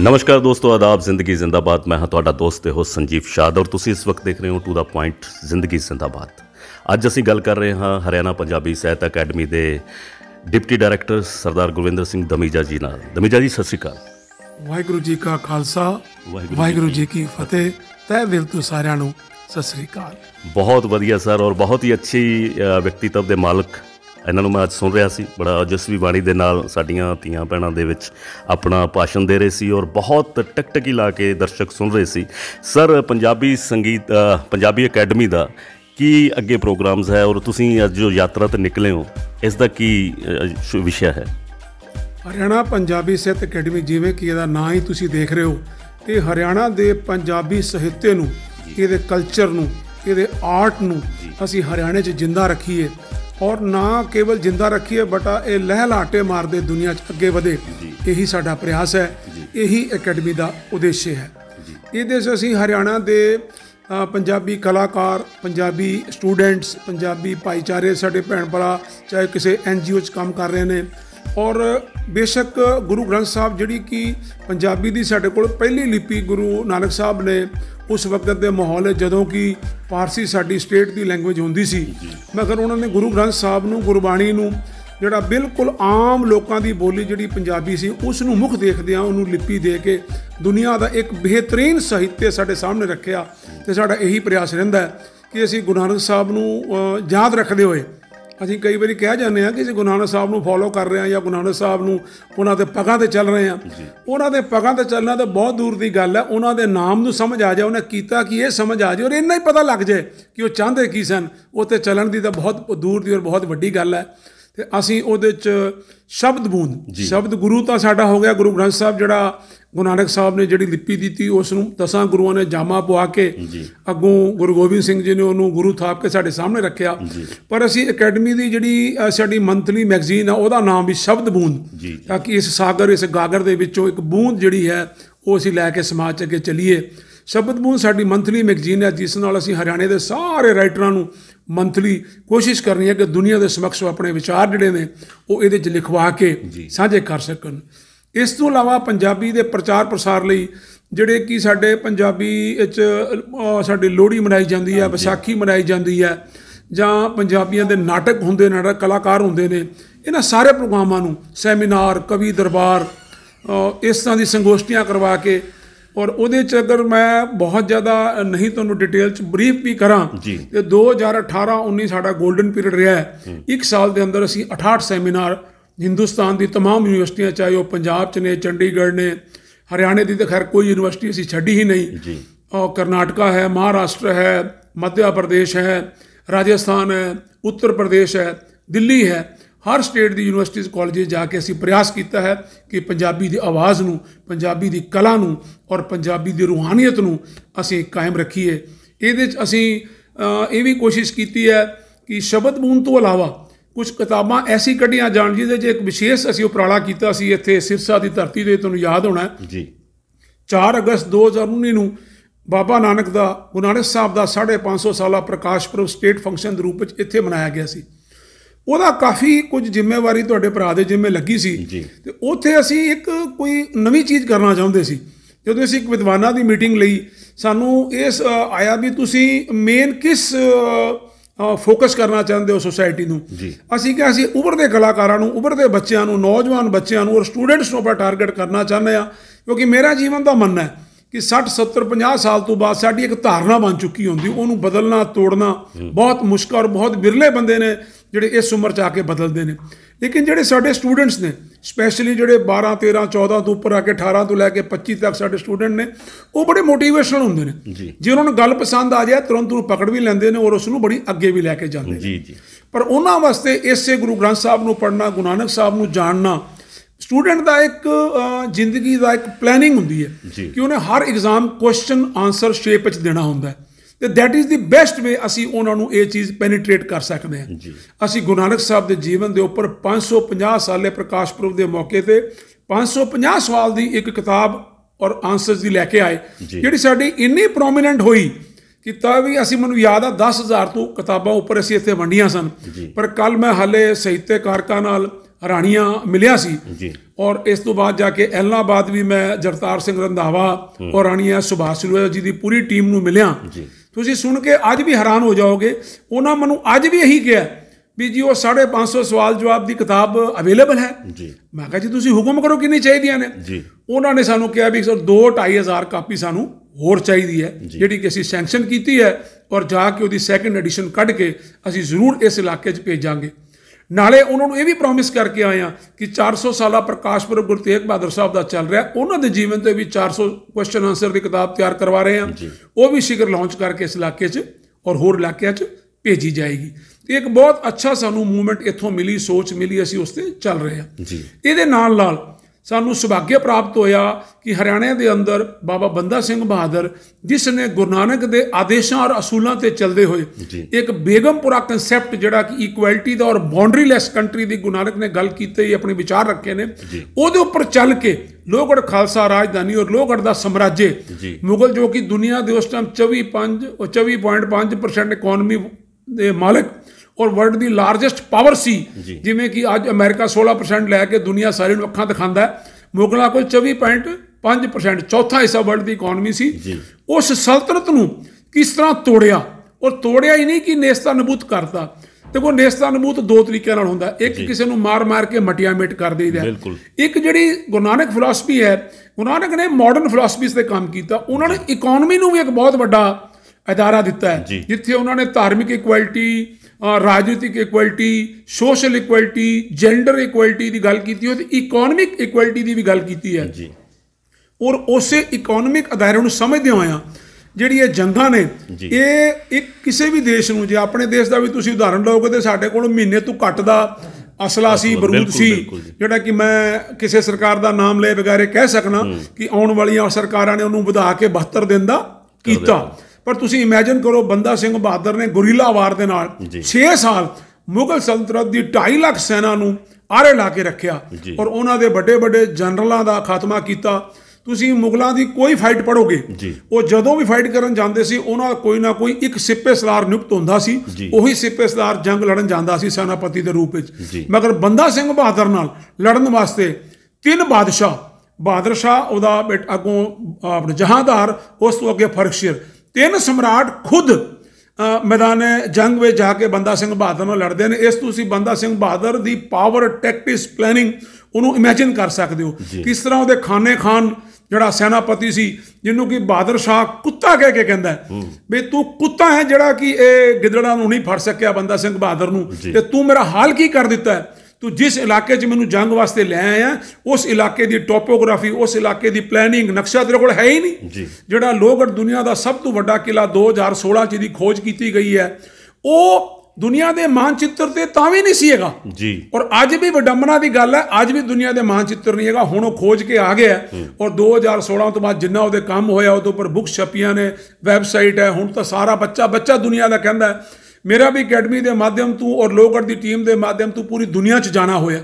ਨਮਸਕਾਰ ਦੋਸਤੋ ਆਦਾਬ ਜ਼ਿੰਦਗੀ ਜ਼ਿੰਦਾਬਾਦ ਮੈਂ ਹਾਂ ਤੁਹਾਡਾ ਦੋਸਤ ਤੇ ਹੋ ਸੰਜੀਵ ਸ਼ਾਦ ਔਰ ਤੁਸੀਂ ਇਸ ਵਕਤ ਦੇਖ ਰਹੇ ਹੋ ਟੂ ਦਾ ਪੁਆਇੰਟ ਜ਼ਿੰਦਗੀ ਜ਼ਿੰਦਾਬਾਦ ਅੱਜ ਅਸੀਂ ਗੱਲ ਕਰ ਰਹੇ ਹਾਂ ਹਰਿਆਣਾ ਪੰਜਾਬੀ ਸਹਿਤ ਅਕੈਡਮੀ ਦੇ ਡਿਪਟੀ ਡਾਇਰੈਕਟਰ ਸਰਦਾਰ ਗੁਰਵਿੰਦਰ ਸਿੰਘ ਦਮੀਜਾ ਜੀ ਨਾਲ ਦਮੀਜਾ ਜੀ ਸਤਿ ਸ਼੍ਰੀ ਅਕਾਲ ਵਾਹਿਗੁਰੂ ਜੀ ਕਾ ਖਾਲਸਾ ਵਾਹਿਗੁਰੂ ਜੀ ਕੀ ਫਤਿਹ ਤੈ ਦਿਲ ਤੋਂ ਸਾਰਿਆਂ ਨੂੰ ਸਤਿ ਸ੍ਰੀ ਅਕਾਲ ਬਹੁਤ ਵਧੀਆ ਸਰ ਔਰ ਬਹੁਤ ਹੀ ਅੱਛੀ ਵਿਅਕਤੀਤਵ ਦੇ ਮਾਲਕ ਇਹਨਾਂ ਨੂੰ ਮੈਂ ਅੱਜ ਸੁਣ ਰਿਹਾ ਸੀ ਬੜਾ ਅਜਸਵੀ ਬਾਣੀ ਦੇ ਨਾਲ ਸਾਡੀਆਂ ਧੀਆਂ ਭੈਣਾਂ ਦੇ ਵਿੱਚ ਆਪਣਾ ਭਾਸ਼ਣ ਦੇ ਰਹੇ ਸੀ ਔਰ ਬਹੁਤ ਟਕਟਕੀ ਲਾ ਕੇ ਦਰਸ਼ਕ ਸੁਣ ਰਹੇ ਸੀ ਸਰ ਪੰਜਾਬੀ ਸੰਗੀਤ ਪੰਜਾਬੀ ਅਕੈਡਮੀ ਦਾ ਕੀ ਅੱਗੇ ਪ੍ਰੋਗਰਾਮਸ ਹੈ ਔਰ ਤੁਸੀਂ ਅੱਜ ਜੋ ਯਾਤਰਾ ਤੇ ਨਿਕਲੇ ਹੋ ਇਸ ਦਾ ਕੀ ਵਿਸ਼ਾ ਹੈ ਹਰਿਆਣਾ ਪੰਜਾਬੀ ਸਿਹਤ ਅਕੈਡਮੀ ਜਿਵੇਂ ਕਿ ਇਹਦਾ ਨਾਂ ਹੀ ਤੁਸੀਂ ਦੇਖ ਰਹੇ ਹੋ ਤੇ ਹਰਿਆਣਾ ਦੇ ਪੰਜਾਬੀ ਸਾਹਿਤ ਨੂੰ ਇਹਦੇ ਕਲਚਰ ਨੂੰ ਇਹਦੇ ਆਰਟ ਨੂੰ ਅਸੀਂ ਹਰਿਆਣੇ 'ਚ ਜਿੰਦਾ ਰੱਖੀਏ ਔਰ ਨਾ ਕੇਵਲ ਜਿੰਦਾ ਰੱਖੀਏ ਬਟਾ ਇਹ ਲਹਿਲਾਟੇ ਮਾਰਦੇ ਦੁਨੀਆ 'ਚ ਅੱਗੇ ਵਧੇ ਇਹੀ ਸਾਡਾ ਪ੍ਰਯਾਸ ਹੈ ਇਹੀ ਅਕੈਡਮੀ ਦਾ ਉਦੇਸ਼ ਹੈ ਇਹਦੇ 'ਚ ਅਸੀਂ ਹਰਿਆਣਾ ਦੇ ਪੰਜਾਬੀ ਕਲਾਕਾਰ ਪੰਜਾਬੀ ਸਟੂਡੈਂਟਸ ਪੰਜਾਬੀ ਭਾਈਚਾਰੇ ਸਾਡੇ ਭੈਣ ਭਰਾ ਚਾਹੇ ਕਿਸੇ ਐਨ ਜੀਓ 'ਚ ਕੰਮ ਕਰ ਰਹੇ ਨੇ ਔਰ ਬੇਸ਼ੱਕ ਗੁਰੂ ਗ੍ਰੰਥ ਸਾਹਿਬ ਜਿਹੜੀ ਕਿ ਪੰਜਾਬੀ ਦੀ ਸਾਡੇ ਕੋਲ ਪਹਿਲੀ ਲਿਪੀ ਗੁਰੂ ਨਾਨਕ ਸਾਹਿਬ ਨੇ ਉਸ ਵਕਤ ਦੇ ਮਾਹੌਲ ਜਦੋਂ ਕਿ ਪਾਰਸੀ ਸਾਡੀ ਸਟੇਟ ਦੀ ਲੈਂਗੁਏਜ ਹੁੰਦੀ ਸੀ ਮਗਰ ਉਹਨਾਂ ਨੇ ਗੁਰੂ ਗ੍ਰੰਥ ਸਾਹਿਬ ਨੂੰ ਗੁਰਬਾਣੀ ਨੂੰ ਜਿਹੜਾ ਬਿਲਕੁਲ ਆਮ ਲੋਕਾਂ ਦੀ ਬੋਲੀ ਜਿਹੜੀ ਪੰਜਾਬੀ ਸੀ ਉਸ ਨੂੰ ਮੁੱਖ ਦੇਖਦੇ ਆ ਉਹਨੂੰ ਲਿਪੀ ਦੇ ਕੇ ਦੁਨੀਆ ਦਾ ਇੱਕ ਬਿਹਤਰੀਨ ਸਾਹਿਤਯ ਸਾਡੇ ਸਾਹਮਣੇ ਰੱਖਿਆ ਤੇ ਸਾਡਾ ਇਹੀ ਪ੍ਰਯਾਸ ਰਹਿੰਦਾ ਕਿ ਅਸੀਂ ਗੁਰੂ ਨਾਨਕ ਸਾਹਿਬ ਨੂੰ ਯਾਦ ਰੱਖਦੇ ਹੋਏ ਅਸੀਂ ਕਈ ਵਾਰੀ ਕਹਿ ਜਾਂਦੇ ਆ ਕਿ ਜੇ ਗੁਨਾਣਾ ਸਾਹਿਬ ਨੂੰ ਫੋਲੋ ਕਰ ਰਹੇ ਆ ਜਾਂ ਗੁਨਾਣਾ ਸਾਹਿਬ ਨੂੰ ਉਹਨਾਂ ਦੇ ਪਗਾਂ ਤੇ ਚੱਲ ਰਹੇ ਆ ਉਹਨਾਂ ਦੇ ਪਗਾਂ ਤੇ ਚੱਲਣਾ ਤਾਂ ਬਹੁਤ ਦੂਰ ਦੀ ਗੱਲ ਹੈ ਉਹਨਾਂ ਦੇ ਨਾਮ ਨੂੰ ਸਮਝ ਆ ਜਾਏ ਉਹਨੇ ਕੀਤਾ ਕਿ ਇਹ ਸਮਝ ਆ ਜਾਏ ਔਰ ਇੰਨਾ ਹੀ ਪਤਾ ਲੱਗ ਜਾਏ ਕਿ ਉਹ ਚਾਹੁੰਦੇ ਕੀ ਸਨ ਉਹ ਤੇ ਚੱਲਣ ਦੀ ਤਾਂ ਬਹੁਤ ਦੂਰ ਦੀ ਔਰ ਬਹੁਤ ਵੱਡੀ ਗੱਲ ਹੈ ਤੇ ਅਸੀਂ ਉਹਦੇ ਚ ਸ਼ਬਦ ਬੂੰਦ ਸ਼ਬਦ ਗੁਰੂ ਤਾਂ ਸਾਡਾ ਹੋ ਗਿਆ ਗੁਰੂ ਗ੍ਰੰਥ ਸਾਹਿਬ ਜਿਹੜਾ ਗੁਰੂ ਨਾਨਕ ਸਾਹਿਬ ਨੇ ਜਿਹੜੀ ਲਿਪੀ ਦਿੱਤੀ ਉਸ ਨੂੰ ਦਸਾਂ ਗੁਰੂਆਂ ਨੇ ਜਾਮਾ ਪਵਾ ਕੇ ਅੱਗੋਂ ਗੁਰੂ ਗੋਬਿੰਦ ਸਿੰਘ ਜੀ ਨੇ ਉਹਨੂੰ ਗੁਰੂ ਥਾਪ ਕੇ ਸਾਡੇ ਸਾਹਮਣੇ ਰੱਖਿਆ ਪਰ ਅਸੀਂ ਅਕੈਡਮੀ ਦੀ ਜਿਹੜੀ ਸਾਡੀ ਮੰਥਲੀ ਮੈਗਜ਼ੀਨ ਆ ਉਹਦਾ ਨਾਮ ਵੀ ਸ਼ਬਦ ਬੂੰਦ ਤਾਂ ਕਿ ਇਸ ਸਾਗਰ ਇਸ ਗਾਗਰ ਦੇ ਵਿੱਚੋਂ ਇੱਕ ਬੂੰਦ ਜਿਹੜੀ ਹੈ ਉਹ ਅਸੀਂ ਲੈ ਕੇ ਸਮਾਜ 'ਚ ਅੱਗੇ ਚੱਲੀਏ ਸ਼ਬਦ ਬੂੰਦ ਸਾਡੀ ਮੰਥਲੀ ਮੈਗਜ਼ੀਨ ਹੈ ਜਿਸ ਨਾਲ ਅਸੀਂ ਹਰਿਆਣੇ ਦੇ ਸਾਰੇ ਰਾਈਟਰਾਂ ਨੂੰ ਮੰਥਲੀ ਕੋਸ਼ਿਸ਼ ਕਰਨੀ ਹੈ ਕਿ ਦੁਨੀਆ ਦੇ ਸਮਕਸ਼ ਆਪਣੇ ਵਿਚਾਰ ਜਿਹੜੇ ਨੇ ਉਹ ਇਹਦੇ 'ਚ ਲਿਖਵਾ ਕੇ ਸਾਂਝੇ ਕਰ ਸਕਣ ਇਸ ਤੋਂ ਇਲਾਵਾ ਪੰਜਾਬੀ ਦੇ ਪ੍ਰਚਾਰ ਪ੍ਰਸਾਰ ਲਈ ਜਿਹੜੇ ਕਿ ਸਾਡੇ ਪੰਜਾਬੀ ਵਿੱਚ ਸਾਡੀ ਲੋਹੜੀ ਮਨਾਈ ਜਾਂਦੀ ਹੈ ਵਿਸਾਖੀ ਮਨਾਈ ਜਾਂਦੀ ਹੈ ਜਾਂ ਪੰਜਾਬੀਆਂ ਦੇ ਨਾਟਕ ਹੁੰਦੇ ਨੇ ਕਲਾਕਾਰ ਹੁੰਦੇ ਨੇ ਇਹਨਾਂ ਸਾਰੇ ਪ੍ਰੋਗਰਾਮਾਂ ਨੂੰ ਸੈਮੀਨਾਰ ਕਵੀ ਦਰਬਾਰ ਇਸ ਤਰ੍ਹਾਂ ਦੀ ਸੰਗੋਸ਼ਟੀਆਂ ਕਰਵਾ ਕੇ ਔਰ ਉਹਦੇ ਚ ਅਗਰ ਮੈਂ ਬਹੁਤ ਜ਼ਿਆਦਾ ਨਹੀਂ ਤੁਹਾਨੂੰ ਡਿਟੇਲ ਚ ਬਰੀਫ ਵੀ ਕਰਾਂ ਤੇ 2018 19 ਸਾਡਾ 골ਡਨ ਪੀਰੀਅਡ ਰਿਹਾ ਹੈ ਇੱਕ ਸਾਲ ਦੇ ਅੰਦਰ ਅਸੀਂ 68 ਸੈਮੀਨਾਰ ਹਿੰਦੁਸਤਾਨ ਦੀ तमाम ਯੂਨੀਵਰਸਿਟੀਆਂ ਚਾਹੇ ਉਹ ਪੰਜਾਬ ਚ ਨੇ ਚੰਡੀਗੜ੍ਹ ਨੇ ਹਰਿਆਣੇ ਦੀ ਤਾਂ ਖੈਰ ਕੋਈ ਯੂਨੀਵਰਸਿਟੀ ਅਸੀਂ ਛੱਡੀ ਹੀ ਨਹੀਂ ਜੀ ਔਰ ਕਰਨਾਟਕਾ ਹੈ ਮਹਾਰਾਸ਼ਟਰ ਹੈ ਮੱਧਿਆ ਪ੍ਰਦੇਸ਼ ਹੈ ਰਾਜਸਥਾਨ ਹੈ ਉੱਤਰ ਪ੍ਰਦੇਸ਼ ਹੈ ਦਿੱਲੀ ਹੈ ਹਰ ਸਟੇਟ ਦੀ ਯੂਨੀਵਰਸਿਟੀਜ਼ ਕਾਲਜੇ ਜਾ ਕੇ ਅਸੀਂ ਪ੍ਰਯਾਸ ਕੀਤਾ ਹੈ ਕਿ ਪੰਜਾਬੀ ਦੀ ਆਵਾਜ਼ ਨੂੰ ਪੰਜਾਬੀ ਦੀ ਕਲਾ ਨੂੰ ਔਰ ਪੰਜਾਬੀ ਦੀ ਰੂਹਾਨੀਅਤ ਨੂੰ ਅਸੀਂ ਕਾਇਮ ਰੱਖੀਏ ਇਹਦੇ ਵਿੱਚ ਅਸੀਂ ਇਹ ਵੀ ਕੋਸ਼ਿਸ਼ ਕੀਤੀ ਹੈ ਕਿ ਸ਼ਬਦ ਮੂਨ ਤੋਂ ਇਲਾਵਾ ਕੁਝ ਕਿਤਾਬਾਂ ਐਸੀ ਕੱਢੀਆਂ ਜਾਣ ਜਿਹਦੇ 'ਚ ਇੱਕ ਵਿਸ਼ੇਸ਼ ਅਸੀਂ ਉਪਰਾਲਾ ਕੀਤਾ ਸੀ ਇੱਥੇ ਸਿਰਸਾ ਦੀ ਧਰਤੀ ਦੇ ਤੁਹਾਨੂੰ ਯਾਦ ਹੋਣਾ ਜੀ 4 ਅਗਸਤ 2019 ਨੂੰ ਬਾਬਾ ਨਾਨਕ ਦਾ ਗੁਰਨਾਨਕ ਸਾਹਿਬ ਦਾ 550 ਸਾਲਾ ਪ੍ਰਕਾਸ਼ ਪੁਰਬ ਸਟੇਟ ਫੰਕਸ਼ਨ ਦੇ ਰੂਪ ਵਿੱਚ ਇੱਥੇ ਮਨਾਇਆ ਗਿਆ ਸੀ ਉਹਦਾ ਕਾਫੀ ਕੁਝ ਜ਼ਿੰਮੇਵਾਰੀ ਤੁਹਾਡੇ ਭਰਾ ਦੇ ਜਿੰਮੇ ਲੱਗੀ ਸੀ ਤੇ ਉੱਥੇ ਅਸੀਂ ਇੱਕ ਕੋਈ ਨਵੀਂ ਚੀਜ਼ ਕਰਨਾ ਚਾਹੁੰਦੇ ਸੀ ਜਦੋਂ ਅਸੀਂ ਇੱਕ ਵਿਦਵਾਨਾਂ ਦੀ ਮੀਟਿੰਗ ਲਈ ਸਾਨੂੰ ਇਸ ਆਇਆ ਵੀ ਤੁਸੀਂ ਮੇਨ ਕਿਸ ਫੋਕਸ ਕਰਨਾ ਚਾਹੁੰਦੇ ਹੋ ਸੋਸਾਇਟੀ ਨੂੰ ਅਸੀਂ ਕਿਹਾ ਅਸੀਂ ਉਭਰਦੇ ਕਲਾਕਾਰਾਂ ਨੂੰ ਉਭਰਦੇ ਬੱਚਿਆਂ ਨੂੰ ਨੌਜਵਾਨ ਬੱਚਿਆਂ ਨੂੰ ਔਰ ਸਟੂਡੈਂਟਸ ਨੂੰ ਆਪਾਂ ਟਾਰਗੇਟ ਕਰਨਾ ਚਾਹੁੰਦੇ ਆ ਕਿਉਂਕਿ ਮੇਰਾ ਜੀਵਨ ਦਾ ਮੰਨ ਹੈ ਕਿ 60 70 50 ਸਾਲ ਤੋਂ ਬਾਅਦ ਸਾਡੀ ਇੱਕ ਧਾਰਨਾ ਬਣ ਚੁੱਕੀ ਹੁੰਦੀ ਉਹਨੂੰ ਬਦਲਣਾ ਤੋੜਨਾ ਬਹੁਤ ਮੁਸ਼ਕਲ ਔਰ ਬਹੁਤ ਬਿਰਲੇ ਬੰਦੇ ਨੇ ਜਿਹੜੇ ਇਸ ਉਮਰ 'ਚ ਆ ਕੇ ਬਦਲਦੇ ਨੇ ਲੇਕਿਨ ਜਿਹੜੇ ਸਾਡੇ ਸਟੂਡੈਂਟਸ ਨੇ ਸਪੈਸ਼ਲੀ ਜਿਹੜੇ 12 13 14 ਤੋਂ ਉੱਪਰ ਆ ਕੇ 18 ਤੋਂ ਲੈ ਕੇ 25 ਤੱਕ ਸਾਡੇ ਸਟੂਡੈਂਟ ਨੇ ਉਹ ਬੜੇ ਮੋਟੀਵੇਸ਼ਨਲ ਹੁੰਦੇ ਨੇ ਜੇ ਉਹਨਾਂ ਨੂੰ ਗੱਲ ਪਸੰਦ ਆ ਜਾਏ ਤੁਰੰਤ ਉਹ ਪਕੜ ਵੀ ਲੈਂਦੇ ਨੇ ਔਰ ਉਸ ਨੂੰ ਬੜੀ ਅੱਗੇ ਵੀ ਲੈ ਕੇ ਜਾਂਦੇ ਨੇ ਪਰ ਉਹਨਾਂ ਵਾਸਤੇ ਇਸੇ ਗੁਰੂ ਗ੍ਰੰਥ ਸਾਹਿਬ ਨੂੰ ਪੜਨਾ ਗੁਰੂ ਨਾਨਕ ਸਾਹਿਬ ਨੂੰ ਜਾਣਨਾ ਸਟੂਡੈਂਟ ਦਾ ਇੱਕ ਜ਼ਿੰਦਗੀ ਦਾ ਇੱਕ ਪਲੈਨਿੰਗ ਹੁੰਦੀ ਹੈ ਕਿ ਉਹਨੇ ਹਰ ਐਗਜ਼ਾਮ ਕੁਐਸਚਨ ਆਨਸਰ ਸ਼ੇਪ ਵਿੱਚ ਦੇਣਾ ਹੁੰਦਾ ਹੈ ਤੇ that is the best way ਅਸੀਂ ਉਹਨਾਂ ਨੂੰ ਇਹ ਚੀਜ਼ ਪੈਨੀਟ੍ਰੇਟ ਕਰ ਸਕਦੇ ਹਾਂ ਅਸੀਂ ਗੁਰੂ ਨਾਨਕ ਸਾਹਿਬ ਦੇ ਜੀਵਨ ਦੇ ਉੱਪਰ 550 ਸਾਲੇ ਪ੍ਰਕਾਸ਼ ਪੁਰਬ ਦੇ ਮੌਕੇ ਤੇ 550 ਸਵਾਲ ਦੀ ਇੱਕ ਕਿਤਾਬ ਔਰ ਆਨਸਰਸ ਦੀ ਲੈ ਕੇ ਆਏ ਜਿਹੜੀ ਸਾਡੀ ਇੰਨੀ ਪ੍ਰੋਮਿਨੈਂਟ ਹੋਈ ਕਿ ਤਾਂ ਵੀ ਅਸੀਂ ਮਨੂੰ ਯਾਦ ਆ 10000 ਤੋਂ ਕਿਤਾਬਾਂ ਉੱਪਰ ਅਸੀਂ ਇੱਥੇ ਵੰਡੀਆਂ ਸਨ ਪਰ ਕੱਲ ਮੈਂ ਹਲੇ ਸਾਹਿਤਕਾਰਕਾਂ ਨਾਲ ਰਾਣੀਆਂ ਮਿਲਿਆ ਸੀ ਜੀ ਔਰ ਇਸ ਤੋਂ ਬਾਅਦ ਜਾ ਕੇ ਐਲਨਾਬਾਦ ਵੀ ਮੈਂ ਜਰਤਾਰ ਸਿੰਘ ਰੰਧਾਵਾ ਔਰ ਰਾਣੀਆਂ ਸੁਭਾਸ਼ ਲੋਹਾ ਜੀ ਦੀ ਪੂਰੀ ਟੀਮ ਨੂੰ ਮਿਲਿਆ ਜੀ ਤੁਸੀਂ ਸੁਣ ਕੇ ਅੱਜ ਵੀ ਹੈਰਾਨ ਹੋ ਜਾਓਗੇ ਉਹਨਾਂ ਮੈਨੂੰ ਅੱਜ ਵੀ ਇਹੀ ਕਿਹਾ ਵੀ ਜੀ ਉਹ 550 ਸਵਾਲ ਜਵਾਬ ਦੀ ਕਿਤਾਬ ਅਵੇਲੇਬਲ ਹੈ ਜੀ ਮੈਂ ਕਿਹਾ ਜੀ ਤੁਸੀਂ ਹੁਕਮ ਕਰੋ ਕਿੰਨੀ ਚਾਹੀਦੀਆਂ ਨੇ ਜੀ ਉਹਨਾਂ ਨੇ ਸਾਨੂੰ ਕਿਹਾ ਵੀ ਸਰ 2 2500 ਕਾਪੀ ਸਾਨੂੰ ਹੋਰ ਚਾਹੀਦੀ ਹੈ ਜਿਹੜੀ ਕਿ ਅਸੀਂ ਸੈਂਕਸ਼ਨ ਕੀਤੀ ਹੈ ਔਰ ਜਾ ਕੇ ਉਹਦੀ ਸੈਕੰਡ ਐਡੀਸ਼ਨ ਕੱਢ ਕੇ ਅਸੀਂ ਜ਼ਰੂਰ ਇਸ ਇਲਾਕੇ 'ਚ ਭੇਜਾਂਗੇ ਨਾਲੇ ਉਹਨਾਂ ਨੂੰ ਇਹ ਵੀ ਪ੍ਰੋਮਿਸ ਕਰਕੇ ਆਏ ਆ ਕਿ 400 ਸਾਲਾ ਪ੍ਰਕਾਸ਼ ਪੁਰਬ ਗੁਰੂ ਤੇਗ ਬਹਾਦਰ ਸਾਹਿਬ ਦਾ ਚੱਲ ਰਿਹਾ ਉਹਨਾਂ ਦੇ ਜੀਵਨ ਤੇ ਵੀ 400 ਕੁਐਸਚਨ ਆਨਸਰ ਦੀ ਕਿਤਾਬ ਤਿਆਰ ਕਰਵਾ ਰਹੇ ਆ ਉਹ ਵੀ ਸ਼ੀਘਰ ਲਾਂਚ ਕਰਕੇ ਇਸ ਇਲਾਕੇ 'ਚ ਔਰ ਹੋਰ ਇਲਾਕਿਆਂ 'ਚ ਭੇਜੀ ਜਾਏਗੀ ਤੇ ਇੱਕ ਬਹੁਤ ਅੱਛਾ ਸਾਨੂੰ ਮੂਵਮੈਂਟ ਇੱਥੋਂ ਮਿਲੀ ਸੋਚ ਮਿਲੀ ਅਸੀਂ ਉਸ ਤੇ ਚੱਲ ਰਹੇ ਆ ਜੀ ਇਹਦੇ ਨਾਲ ਨਾਲ ਸਾਨੂੰ ਸੁਭਾਗਿਆ ਪ੍ਰਾਪਤ ਹੋਇਆ ਕਿ ਹਰਿਆਣਾ ਦੇ ਅੰਦਰ ਬਾਬਾ ਬੰਦਾ ਸਿੰਘ ਬਹਾਦਰ ਜਿਸ ਨੇ ਗੁਰੂ ਨਾਨਕ ਦੇ ਆਦੇਸ਼ਾਂ ਔਰ ਅਸੂਲਾਂ ਤੇ ਚੱਲਦੇ ਹੋਏ ਇੱਕ ਬੇਗਮਪੁਰਾ ਕਨਸੈਪਟ ਜਿਹੜਾ ਕਿ ਇਕੁਐਲਿਟੀ ਦਾ ਔਰ ਬਾਉਂਡਰੀਲੈਸ ਕੰਟਰੀ ਦੀ ਗੁਰੂ ਨਾਨਕ ਨੇ ਗੱਲ ਕੀਤੀ ਹੈ ਆਪਣੇ ਵਿਚਾਰ ਰੱਖੇ ਨੇ ਉਹਦੇ ਉੱਪਰ ਚੱਲ ਕੇ ਲੋਹਗੜ ਖਾਲਸਾ ਰਾਜਧਾਨੀ ਔਰ ਲੋਹਗੜ ਦਾ ਸਮਰਾਜੇ ਮੁਗਲ ਜੋ ਕਿ ਦੁਨੀਆ ਦੇ ਉਸ ਟਾਈਮ 24.5 24.5% ਇਕਨੋਮੀ ਦੇ ਮਾਲਕ ਔਰ ਵਰਲਡ ਦੀ ਲਾਰਜੈਸਟ ਪਾਵਰ ਸੀ ਜਿਵੇਂ ਕਿ ਅੱਜ ਅਮਰੀਕਾ 16% ਲੈ ਕੇ ਦੁਨੀਆ ਸਾਰੀ ਨੂੰ ਅੱਖਾਂ ਦਿਖਾਉਂਦਾ ਮੁਗਲਾਂ ਕੋਲ 24.5% ਚੌਥਾ ਹਿੱਸਾ ਵਰਲਡ ਦੀ ਇਕਨੋਮੀ ਸੀ ਉਸ ਸਲਤਨਤ ਨੂੰ ਕਿਸ ਤਰ੍ਹਾਂ ਤੋੜਿਆ ਔਰ ਤੋੜਿਆ ਹੀ ਨਹੀਂ ਕਿ ਨੇਸਤਾ ਨਬੂਤ ਕਰਤਾ ਦੇਖੋ ਨੇਸਤਾ ਨਬੂਤ ਦੋ ਤਰੀਕਿਆਂ ਨਾਲ ਹੁੰਦਾ ਇੱਕ ਕਿਸੇ ਨੂੰ ਮਾਰ-ਮਾਰ ਕੇ ਮਟਿਆ ਮਿਟ ਕਰ ਦੇਈਦਾ ਇੱਕ ਜਿਹੜੀ ਗੁਰਨਾਨਕ ਫਿਲਾਸਫੀ ਹੈ ਗੁਰਨਾਨਕ ਨੇ ਮਾਡਰਨ ਫਿਲਾਸਫੀਸ ਤੇ ਕੰਮ ਕੀਤਾ ਉਹਨਾਂ ਨੇ ਇਕਨੋਮੀ ਨੂੰ ਵੀ ਇੱਕ ਬਹੁਤ ਵੱਡਾ ਅਦਾਰਾ ਦਿੱਤਾ ਹੈ ਜਿੱਥੇ ਉਹਨਾਂ ਨੇ ਧਾਰਮਿਕ ਇਕੁਐਲਟੀ ਰਾਜਨੀਤਿਕ equality social equality gender equality ਦੀ ਗੱਲ ਕੀਤੀ ਹੋਈ ਤੇ ਇਕਨੋਮਿਕ ਇਕੁਐਲਟੀ ਦੀ ਵੀ ਗੱਲ ਕੀਤੀ ਹੈ ਜੀ ਔਰ ਉਸੇ ਇਕਨੋਮਿਕ ਅਧਾਰੇ ਨੂੰ ਸਮਝਦੇ ਹੋਇਆ ਜਿਹੜੀ ਇਹ ਜੰਗਾਂ ਨੇ ਇਹ ਇੱਕ ਕਿਸੇ ਵੀ ਦੇਸ਼ ਨੂੰ ਜੇ ਆਪਣੇ ਦੇਸ਼ ਦਾ ਵੀ ਤੁਸੀਂ ਉਦਾਹਰਣ ਲਓਗੇ ਤੇ ਸਾਡੇ ਕੋਲ ਮਹੀਨੇ ਤੋਂ ਘੱਟ ਦਾ ਅਸਲਾ ਸੀ ਬਰੂਦ ਸੀ ਜਿਹੜਾ ਕਿ ਮੈਂ ਕਿਸੇ ਸਰਕਾਰ ਦਾ ਨਾਮ ਲੈ ਬਗੈਰ ਕਹਿ ਸਕਣਾ ਕਿ ਆਉਣ ਵਾਲੀਆਂ ਸਰਕਾਰਾਂ ਨੇ ਉਹਨੂੰ ਵਧਾ ਕੇ 72 ਦਿਨ ਦਾ ਕੀਤਾ ਪਰ ਤੁਸੀਂ ਇਮੇਜਿਨ ਕਰੋ ਬੰਦਾ ਸਿੰਘ ਬਹਾਦਰ ਨੇ ਗੁਰੀਲਾ ਵਾਰ ਦੇ ਨਾਲ 6 ਸਾਲ ਮੁਗਲ ਸਲਤਨਤ ਦੀ 2.5 ਲੱਖ ਸੈਨਾ ਨੂੰ ਆਰੇ ਲਾ ਕੇ ਰੱਖਿਆ ਔਰ ਉਹਨਾਂ ਦੇ ਵੱਡੇ ਵੱਡੇ ਜਨਰਲਾਂ ਦਾ ਖਾਤਮਾ ਕੀਤਾ ਤੁਸੀਂ ਮੁਗਲਾਂ ਦੀ ਕੋਈ ਫਾਈਟ ਪੜੋਗੇ ਉਹ ਜਦੋਂ ਵੀ ਫਾਈਟ ਕਰਨ ਜਾਂਦੇ ਸੀ ਉਹਨਾਂ ਕੋਈ ਨਾ ਕੋਈ ਇੱਕ ਸਿੱਪੇ ਸਲਾਰ ਨਿਯੁਕਤ ਹੁੰਦਾ ਸੀ ਉਹੀ ਸਿੱਪੇ ਸਲਾਰ ਜੰਗ ਲੜਨ ਜਾਂਦਾ ਸੀ ਸੈਨਾਪਤੀ ਦੇ ਰੂਪ ਵਿੱਚ ਮਗਰ ਬੰਦਾ ਸਿੰਘ ਬਹਾਦਰ ਨਾਲ ਲੜਨ ਵਾਸਤੇ ਤਿੰਨ ਬਾਦਸ਼ਾਹ ਬਹਾਦਰ ਸ਼ਾਹ ਉਹਦਾ ਬੇਟਾ ਅਗੋਂ ਆਪਣੇ ਜਹਾਂਦਾਰ ਉਸ ਤੋਂ ਅੱਗੇ ਫਰਖਸ਼ੀਰ ਤਿੰਨ ਸਮਰਾਟ ਖੁਦ ਮੈਦਾਨ ਜੰਗ ਵਿੱਚ ਜਾ ਕੇ ਬੰਦਾ ਸਿੰਘ ਬਹਾਦਰ ਨਾਲ ਲੜਦੇ ਨੇ ਇਸ ਤੁਸੀਂ ਬੰਦਾ ਸਿੰਘ ਬਹਾਦਰ ਦੀ ਪਾਵਰ ਟੈਕਟਿਕਸ ਪਲੈਨਿੰਗ ਉਹਨੂੰ ਇਮੇਜਿਨ ਕਰ ਸਕਦੇ ਹੋ ਕਿਸ ਤਰ੍ਹਾਂ ਉਹਦੇ ਖਾਨੇ ਖਾਨ ਜਿਹੜਾ ਸੈਨਾਪਤੀ ਸੀ ਜਿਹਨੂੰ ਕਿ ਬਹਾਦਰ ਸ਼ਾਹ ਕੁੱਤਾ ਕਹਿ ਕੇ ਕਹਿੰਦਾ ਵੀ ਤੂੰ ਕੁੱਤਾ ਹੈ ਜਿਹੜਾ ਕਿ ਇਹ ਗਿੱਦੜਾਂ ਨੂੰ ਨਹੀਂ ਫੜ ਸਕਿਆ ਬੰਦਾ ਸਿੰਘ ਬਹਾਦਰ ਨੂੰ ਤੇ ਤੂੰ ਮੇਰਾ ਹਾਲ ਕੀ ਕਰ ਦਿੱਤਾ ਹੈ ਤੂੰ ਜਿਸ ਇਲਾਕੇ 'ਚ ਮੈਨੂੰ ਜੰਗ ਵਾਸਤੇ ਲੈ ਆਇਆ ਉਸ ਇਲਾਕੇ ਦੀ ਟੋਪੋਗ੍ਰਾਫੀ ਉਸ ਇਲਾਕੇ ਦੀ ਪਲੈਨਿੰਗ ਨਕਸ਼ਾ ਤੇਰੇ ਕੋਲ ਹੈ ਹੀ ਨਹੀਂ ਜਿਹੜਾ ਲੋਹਗੜ ਦੁਨੀਆ ਦਾ ਸਭ ਤੋਂ ਵੱਡਾ ਕਿਲਾ 2016 'ਚ ਦੀ ਖੋਜ ਕੀਤੀ ਗਈ ਹੈ ਉਹ ਦੁਨੀਆ ਦੇ ਮਾਨਚਿੱਤਰ ਤੇ ਤਾਂ ਵੀ ਨਹੀਂ ਸੀ ਹੈਗਾ ਜੀ ਔਰ ਅੱਜ ਵੀ ਵਿਡੰਬਨਾ ਦੀ ਗੱਲ ਹੈ ਅੱਜ ਵੀ ਦੁਨੀਆ ਦੇ ਮਾਨਚਿੱਤਰ ਨਹੀਂ ਹੈਗਾ ਹੁਣ ਉਹ ਖੋਜ ਕੇ ਆ ਗਿਆ ਔਰ 2016 ਤੋਂ ਬਾਅਦ ਜਿੰਨਾ ਉਹਦੇ ਕੰਮ ਹੋਇਆ ਉਹਦੇ ਉੱਪਰ ਬੁੱਕ ਛਪੀਆਂ ਨੇ ਵੈਬਸਾਈਟ ਹੈ ਹੁਣ ਤਾਂ ਸਾਰਾ ਬੱਚਾ ਬੱਚਾ ਦੁਨੀਆ ਦਾ ਕਹਿੰਦਾ ਹੈ ਮੇਰਾ ਵੀ ਅਕੈਡਮੀ ਦੇ ਮਾਧਿਅਮ ਤੋਂ ਔਰ ਲੋਗੜ ਦੀ ਟੀਮ ਦੇ ਮਾਧਿਅਮ ਤੋਂ ਪੂਰੀ ਦੁਨੀਆ 'ਚ ਜਾਣਾ ਹੋਇਆ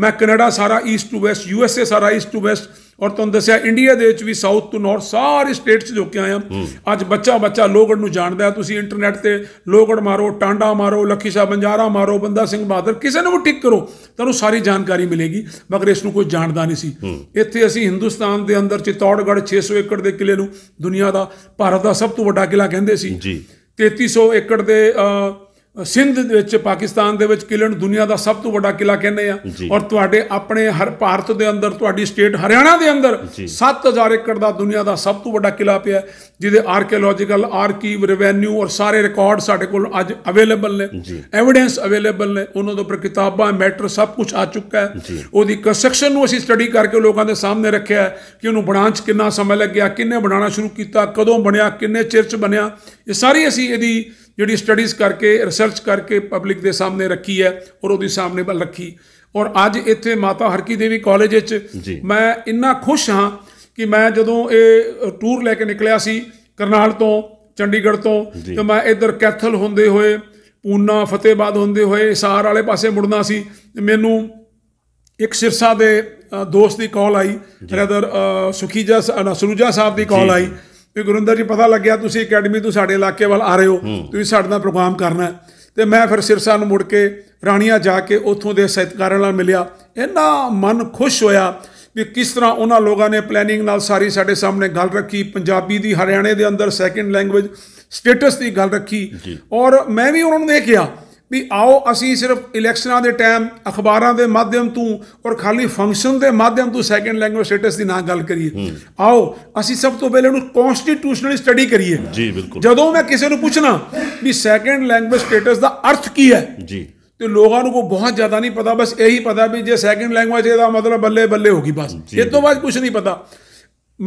ਮੈਂ ਕੈਨੇਡਾ ਸਾਰਾ east to west U S A ਸਾਰਾ ਈਸਟ ਟੂ ਵੈਸਟ ਔਰ ਤੁਹਾਨੂੰ ਦੱਸਿਆ ਇੰਡੀਆ ਦੇ ਵਿੱਚ ਵੀ ਸਾਊਥ ਟੂ ਨਾਰਥ ਸਾਰੇ ਸਟੇਟਸ 'ਚ ਜੋ ਕਿ ਆਇਆ ਅੱਜ ਬੱਚਾ ਬੱਚਾ ਲੋਗੜ ਨੂੰ ਜਾਣਦਾ ਹੈ ਤੁਸੀਂ ਇੰਟਰਨੈਟ ਤੇ ਲੋਗੜ ਮਾਰੋ ਟਾਂਡਾ ਮਾਰੋ ਲੱਖੀ ਸਾਹਿਬ ਬੰਜਾਰਾ ਮਾਰੋ ਬੰਦਾ ਸਿੰਘ ਬਹਾਦਰ ਕਿਸੇ ਨੂੰ ਵੀ ਟਿਕ ਕਰੋ ਤੁਹਾਨੂੰ ਸਾਰੀ ਜਾਣਕਾਰੀ ਮਿਲੇਗੀ ਮਗਰ ਇਸ ਨੂੰ ਕੋਈ ਜਾਣਦਾ ਨਹੀਂ ਸੀ ਇੱਥੇ ਅਸੀਂ ਹਿੰਦੁਸਤਾਨ ਦੇ ਅੰਦਰ ਚਿਤੌੜਗੜ 600 ਏਕੜ ਦੇ ਕਿਲੇ ਨੂੰ ਦੁਨੀਆ ਦਾ ਭਾਰਤ ਦਾ ਸਭ ਤੋਂ ਵੱਡਾ ਕਿਲਾ ਕਹਿੰਦੇ ਸੀ ਜੀ 3300 ਏਕੜ ਦੇ ਸਿੰਧ ਵਿੱਚ ਪਾਕਿਸਤਾਨ ਦੇ ਵਿੱਚ ਕਿਲ੍ਹੇ ਨੂੰ ਦੁਨੀਆ ਦਾ ਸਭ ਤੋਂ ਵੱਡਾ ਕਿਲਾ ਕਹਿੰਦੇ ਆ ਔਰ ਤੁਹਾਡੇ ਆਪਣੇ ਹਰ ਭਾਰਤ ਦੇ ਅੰਦਰ ਤੁਹਾਡੀ ਸਟੇਟ ਹਰਿਆਣਾ ਦੇ ਅੰਦਰ 7000 ਏਕੜ ਦਾ ਦੁਨੀਆ ਦਾ ਸਭ ਤੋਂ ਵੱਡਾ ਕਿਲਾ ਪਿਆ ਜਿਹਦੇ ਆਰਕੀਓਲੋਜੀਕਲ ਆਰਕੀਵ ਰਿਵੈਨਿਊ ਔਰ ਸਾਰੇ ਰਿਕਾਰਡ ਸਾਡੇ ਕੋਲ ਅੱਜ ਅਵੇਲੇਬਲ ਨੇ ਐਵੀਡੈਂਸ ਅਵੇਲੇਬਲ ਨੇ ਉਹਨਾਂ ਦੇ ਉੱਪਰ ਕਿਤਾਬਾਂ ਮੈਟਰ ਸਭ ਕੁਝ ਆ ਚੁੱਕਾ ਹੈ ਉਹਦੀ ਕੰਸਟਰਕਸ਼ਨ ਨੂੰ ਅਸੀਂ ਸਟੱਡੀ ਕਰਕੇ ਲੋਕਾਂ ਦੇ ਸਾਹਮਣੇ ਰੱਖਿਆ ਕਿ ਉਹਨੂੰ ਬਣਾਉਣ 'ਚ ਕਿੰਨਾ ਸਮਾਂ ਲੱਗਿਆ ਕਿੰਨੇ ਬਣਾਉਣਾ ਸ਼ੁਰੂ ਕੀਤਾ ਕਦੋਂ ਬਣਿਆ ਕਿੰਨੇ ਚਿਰ 'ਚ ਬਣਿਆ ਇਹ ਸਾਰੀ ਅਸੀਂ ਇਹਦੀ ਜਿਹੜੀ ਸਟੱਡੀਜ਼ ਕਰਕੇ ਰਿਸਰਚ ਕਰਕੇ ਪਬਲਿਕ ਦੇ ਸਾਹਮਣੇ ਰੱਖੀ ਹੈ ਔਰ ਉਹਦੇ ਸਾਹਮਣੇ ਬਲ ਰੱਖੀ ਔਰ ਅੱਜ ਇੱਥੇ ਮਾਤਾ ਹਰਕੀ ਦੇਵੀ ਕਾਲਜ ਵਿੱਚ ਮੈਂ ਇੰਨਾ ਖੁਸ਼ ਹਾਂ ਕਿ ਮੈਂ ਜਦੋਂ ਇਹ ਟੂਰ ਲੈ ਕੇ ਨਿਕਲਿਆ ਸੀ ਕਰਨਾਲ ਤੋਂ ਚੰਡੀਗੜ੍ਹ ਤੋਂ ਤੇ ਮੈਂ ਇੱਧਰ ਕੈਥਲ ਹੁੰਦੇ ਹੋਏ ਪੂਨਾ ਫਤਿਹਬਾਦ ਹੁੰਦੇ ਹੋਏ ਸਾਰ ਵਾਲੇ ਪਾਸੇ ਮੁੜਨਾ ਸੀ ਮੈਨੂੰ ਇੱਕ ਸਿਰਸਾ ਦੇ ਦੋਸਤ ਦੀ ਕਾਲ ਆਈ ਰਦਰ ਸੁਖੀਜਾ ਸਰੂਜਾ ਸਾਹਿਬ ਦੀ ਕਾਲ ਆਈ ਵੀ ਗੁਰਿੰਦਰ ਜੀ ਪਤਾ ਲੱਗਿਆ ਤੁਸੀਂ ਅਕੈਡਮੀ ਤੋਂ ਸਾਡੇ ਇਲਾਕੇ ਵੱਲ ਆ ਰਹੇ ਹੋ ਤੁਸੀਂ ਸਾਡੇ ਨਾਲ ਪ੍ਰੋਗਰਾਮ ਕਰਨਾ ਤੇ ਮੈਂ ਫਿਰ ਸਿਰਸਾ ਨੂੰ ਮੁੜ ਕੇ ਰਾਣੀਆਂ ਜਾ ਕੇ ਉੱਥੋਂ ਦੇ ਸਹਿਤਕਾਰਾਂ ਨਾਲ ਮਿਲਿਆ ਇੰਨਾ ਮਨ ਖੁਸ਼ ਹੋਇਆ ਵੀ ਕਿਸ ਤਰ੍ਹਾਂ ਉਹਨਾਂ ਲੋਕਾਂ ਨੇ ਪਲੈਨਿੰਗ ਨਾਲ ਸਾਰੀ ਸਾਡੇ ਸਾਹਮਣੇ ਗੱਲ ਰੱਖੀ ਪੰਜਾਬੀ ਦੀ ਹਰਿਆਣੇ ਦੇ ਅੰਦਰ ਸੈਕੰਡ ਲੈਂਗੁਏਜ ਸਟੇਟਸ ਦੀ ਗੱਲ ਰੱਖੀ ਔਰ ਮੈਂ ਵੀ ਉਹਨਾਂ ਨੂੰ ਇਹ ਕਿਹਾ ਵੀ ਆਓ ਅਸੀਂ ਸਿਰਫ ਇਲੈਕਸ਼ਨਾਂ ਦੇ ਟਾਈਮ ਅਖਬਾਰਾਂ ਦੇ ਮਾਧਿਅਮ ਤੋਂ ਔਰ ਖਾਲੀ ਫੰਕਸ਼ਨ ਦੇ ਮਾਧਿਅਮ ਤੋਂ ਸੈਕੰਡ ਲੈਂਗੁਏਜ ਸਟੇਟਸ ਦੀ ਨਾ ਗੱਲ ਕਰੀਏ ਆਓ ਅਸੀਂ ਸਭ ਤੋਂ ਪਹਿਲੇ ਉਹਨੂੰ ਕਨਸਟੀਟਿਊਸ਼ਨਲੀ ਸਟੱਡੀ ਕਰੀਏ ਜੀ ਬਿਲਕੁਲ ਜਦੋਂ ਮੈਂ ਕਿਸੇ ਨੂੰ ਪੁੱਛਣਾ ਵੀ ਸੈਕੰਡ ਲੈਂਗੁਏਜ ਸਟੇਟਸ ਦਾ ਅਰਥ ਕੀ ਹੈ ਜੀ ਤੇ ਲੋਕਾਂ ਨੂੰ ਕੋ ਬਹੁਤ ਜ਼ਿਆਦਾ ਨਹੀਂ ਪਤਾ ਬਸ ਇਹੀ ਪਤਾ ਵੀ ਜੇ ਸੈਕੰਡ ਲੈਂਗੁਏਜ ਇਹਦਾ ਮਤਲਬ ਬੱਲੇ ਬੱਲੇ ਹੋਗੀ ਬਸ ਇਸ ਤੋਂ ਬਾਅਦ ਕੁਝ ਨਹੀਂ ਪਤਾ